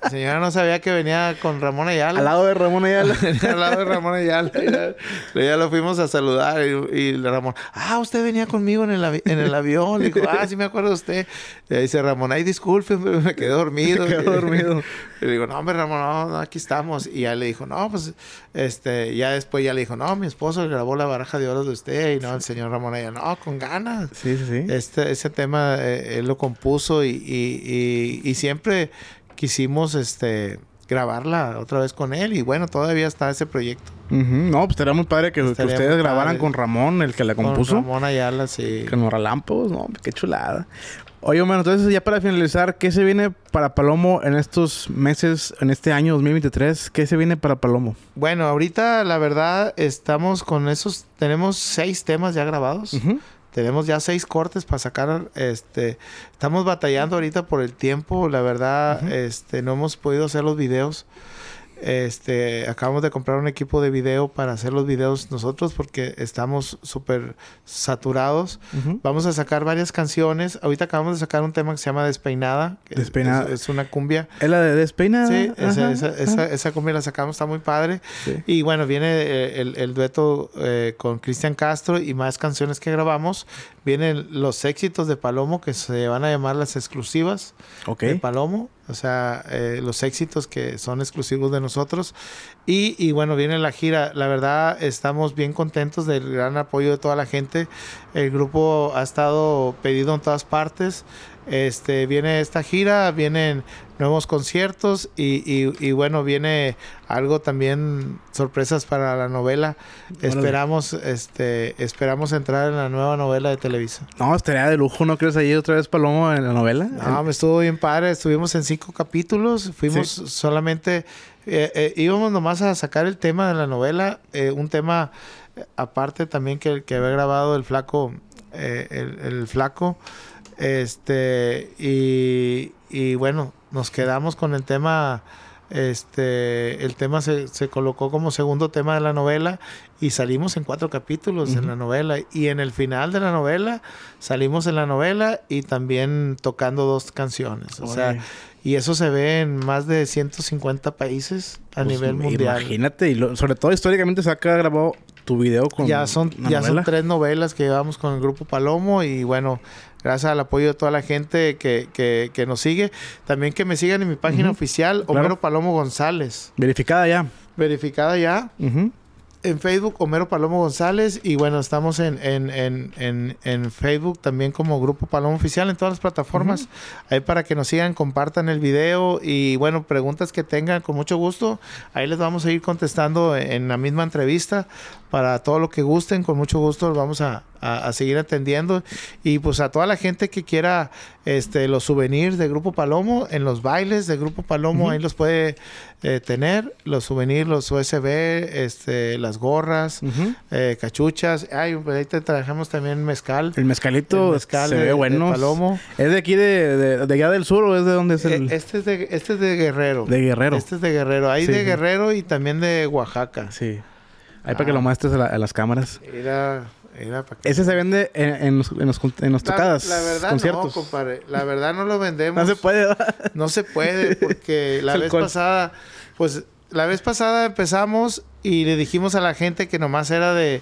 El señora no sabía que venía con Ramón Ayala. Al lado de Ramón Ayala. *laughs* Al lado de Ramón Ayala. *laughs* Ya, ya lo fuimos a saludar y, Ramón, ah, usted venía conmigo en el, en el avión. Le dijo, ah, sí me acuerdo de usted. Y dice Ramón, ay, disculpe, me quedé dormido. Me quedé dormido. *laughs* le digo, no, hombre, Ramón, aquí estamos. Y ya le dijo, no, pues, este, ya después ya le dijo, no, mi esposo grabó la baraja de oro de usted. Y no, el señor Ramón Ayala, no, con ganas. Sí, sí, Este, ese tema eh, él lo compuso y, y, y siempre quisimos este grabarla otra vez con él y bueno, todavía está ese proyecto. No, pues estaría muy padre que, ustedes grabaran con Ramón, el que la compuso. Con Ramón Ayala, sí. Con relámpagos, no, qué chulada. Oye, bueno, entonces ya para finalizar, ¿qué se viene para Palomo en estos meses, en este año 2023? ¿Qué se viene para Palomo? Bueno, ahorita la verdad estamos con esos, tenemos seis temas ya grabados. Tenemos ya seis cortes para sacar, este, estamos batallando ahorita por el tiempo, la verdad, este, no hemos podido hacer los videos. Este, acabamos de comprar un equipo de video para hacer los videos nosotros porque estamos súper saturados. Vamos a sacar varias canciones. Ahorita acabamos de sacar un tema que se llama Despeinada. Despeinada. Es, una cumbia. ¿Es la de Despeinada? Sí, esa, ah. cumbia la sacamos, está muy padre. Y bueno, viene eh, el, dueto eh, con Cristian Castro y más canciones que grabamos vienen los éxitos de Palomo, que se van a llamar las exclusivas de Palomo, o sea, eh, los éxitos que son exclusivos de nosotros. Y, y, bueno, viene la gira. La verdad, estamos bien contentos del gran apoyo de toda la gente. El grupo ha estado pedido en todas partes. Este, viene esta gira, vienen nuevos conciertos y, y, bueno, viene algo también, sorpresas para la novela. esperamos, este, esperamos entrar en la nueva novela de Televisa. No, estaría de lujo, ¿no crees ahí otra vez Palomo en la novela? No, me estuvo bien padre, estuvimos en cinco capítulos, fuimos solamente, eh, eh, íbamos nomás a sacar el tema de la novela, eh, un tema aparte también que, que había grabado el flaco, el flaco. Este, y, y bueno, nos quedamos con el tema este el tema se, se, colocó como segundo tema de la novela y salimos en cuatro capítulos en la novela y en el final de la novela salimos en la novela y también tocando dos canciones o sea y eso se ve en más de 150 países a pues, nivel mundial imagínate y sobre todo históricamente se ha grabado tu video con ya son ya son tres novelas que llevamos con el grupo Palomo y bueno gracias al apoyo de toda la gente que, nos sigue. También que me sigan en mi página oficial, Homero Palomo González. Verificada ya. Verificada ya. En Facebook, Homero Palomo González. Y bueno, estamos en, Facebook también como Grupo Palomo Oficial en todas las plataformas. Ahí para que nos sigan, compartan el video. Y bueno, preguntas que tengan, con mucho gusto. Ahí les vamos a ir contestando en la misma entrevista. Para todo lo que gusten, con mucho gusto vamos a, a, seguir atendiendo. Y pues a toda la gente que quiera este, los souvenirs de Grupo Palomo, en los bailes de Grupo Palomo, ahí los puede eh, tener. Los souvenirs, los USB, este, las gorras, eh, cachuchas. hay pues, ahí te trabajamos también mezcal. El mezcalito se ve bueno. ¿Es de aquí, de, allá del sur o es de donde es eh, el...? este, es de, este es de Guerrero. De Guerrero. Este es de Guerrero. Hay de Guerrero y también de Oaxaca. Sí. Ahí para que lo ah. muestres a, a las cámaras. era ese se vende en, en los, en, en tocadas. La, verdad no, compadre. La verdad no lo vendemos. no se puede. No se puede porque *laughs* la vez pasada, pues la vez pasada empezamos y le dijimos a la gente que nomás era de,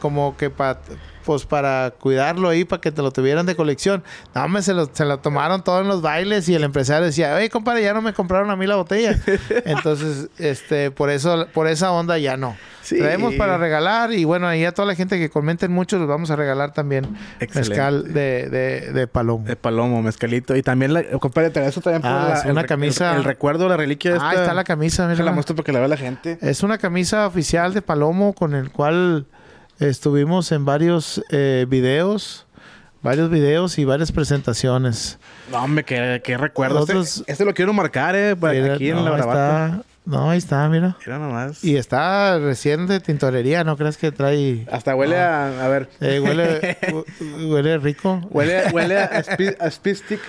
como que para pues para cuidarlo ahí, para que te lo tuvieran de colección. No, me se lo, tomaron todos en los bailes y el empresario decía, oye, compadre, ya no me compraron a mí la botella. *laughs* Entonces, este, por eso, por esa onda ya no. Traemos para regalar y bueno, ahí a toda la gente que comenten mucho los vamos a regalar también mezcal de, de, palomo. De palomo, mezcalito. Y también, la, compadre, te eso también ah, una camisa. El, recuerdo, la reliquia. Ah, esta, está la camisa, mira. Se la muestro para que la vea la gente. Es una camisa oficial de palomo con el cual estuvimos en varios eh, videos varios videos y varias presentaciones. No, hombre, qué, recuerdo. Este, este, lo quiero marcar, eh, pues, aquí en la barbata. Está, no, ahí está, mira. Mira nomás. Y está recién de tintorería, ¿no crees que trae...? Hasta huele a... A ver. Eh, huele, *laughs* huele rico. Huele, huele a, *laughs* Spistik, a Spistic.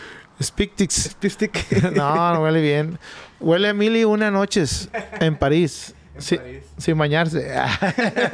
Spictix. Spistic. *laughs* no, no huele bien. Huele a mil y una noches en París sin bañarse.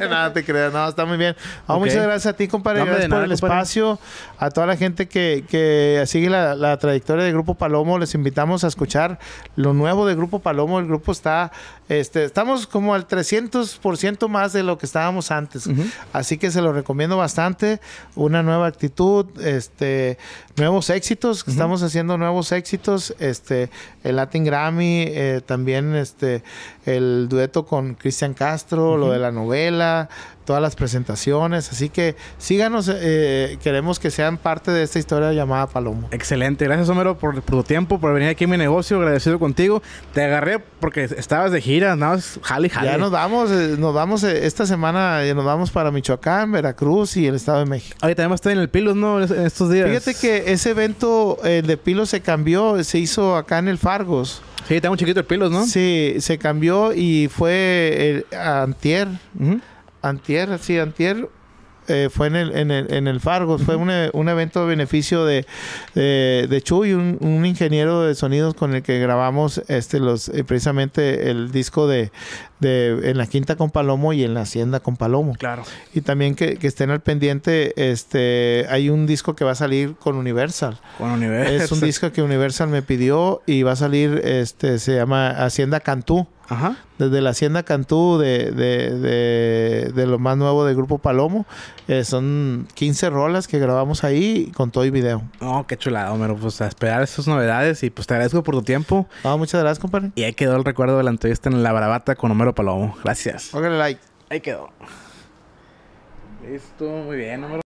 *laughs* nada te creas, no, está muy bien. Muchas gracias a ti, compadre. gracias por el espacio. A toda la gente que, sigue la, la, trayectoria de Grupo Palomo, les invitamos a escuchar lo nuevo de Grupo Palomo. El grupo está este, estamos como al 300% más de lo que estábamos antes. Así que se lo recomiendo bastante. Una nueva actitud, este, nuevos éxitos. Estamos haciendo nuevos éxitos. Este, el Latin Grammy, eh, también este, el dueto con Cristian Castro, lo de la novela, todas las presentaciones. Así que síganos, eh, eh, queremos que sean parte de esta historia llamada Palomo. Excelente, gracias Homero por, tu tiempo, por venir aquí a mi negocio, agradecido contigo. Te agarré porque estabas de gira, nada ¿no? jale, jale. Ya nos vamos, eh, nos vamos eh, esta semana, nos vamos para Michoacán, Veracruz y el Estado de México. ...ahí también está en el Pilos, ¿no? En estos días. Fíjate que ese evento, el de Pilos se cambió, se hizo acá en el Fargos. Sí, está un chiquito el Pilos, ¿no? Sí, se cambió y fue el, antier antier, sí, antier, eh, fue en el, en el, en el Fargos, fue un, e, un evento de beneficio de, de, Chuy, un, ingeniero de sonidos con el que grabamos este los eh, precisamente el disco de, de, en la quinta con Palomo y en la hacienda con Palomo. Claro. Y también que, que, estén al pendiente, este, hay un disco que va a salir con Universal. Con Universal. Es un disco que Universal me pidió y va a salir, este, se llama Hacienda Cantú. Ajá. Desde la Hacienda Cantú de, lo más nuevo del Grupo Palomo. Eh, son 15 rolas que grabamos ahí con todo y video. Oh, qué chulado, Homero. Pues a esperar esas novedades y pues te agradezco por tu tiempo. no ah, muchas gracias, compadre. Y ahí quedó el recuerdo de la entrevista en La bravata con Homero Palomo. Gracias. Póngale like. Ahí quedó. Listo, muy bien,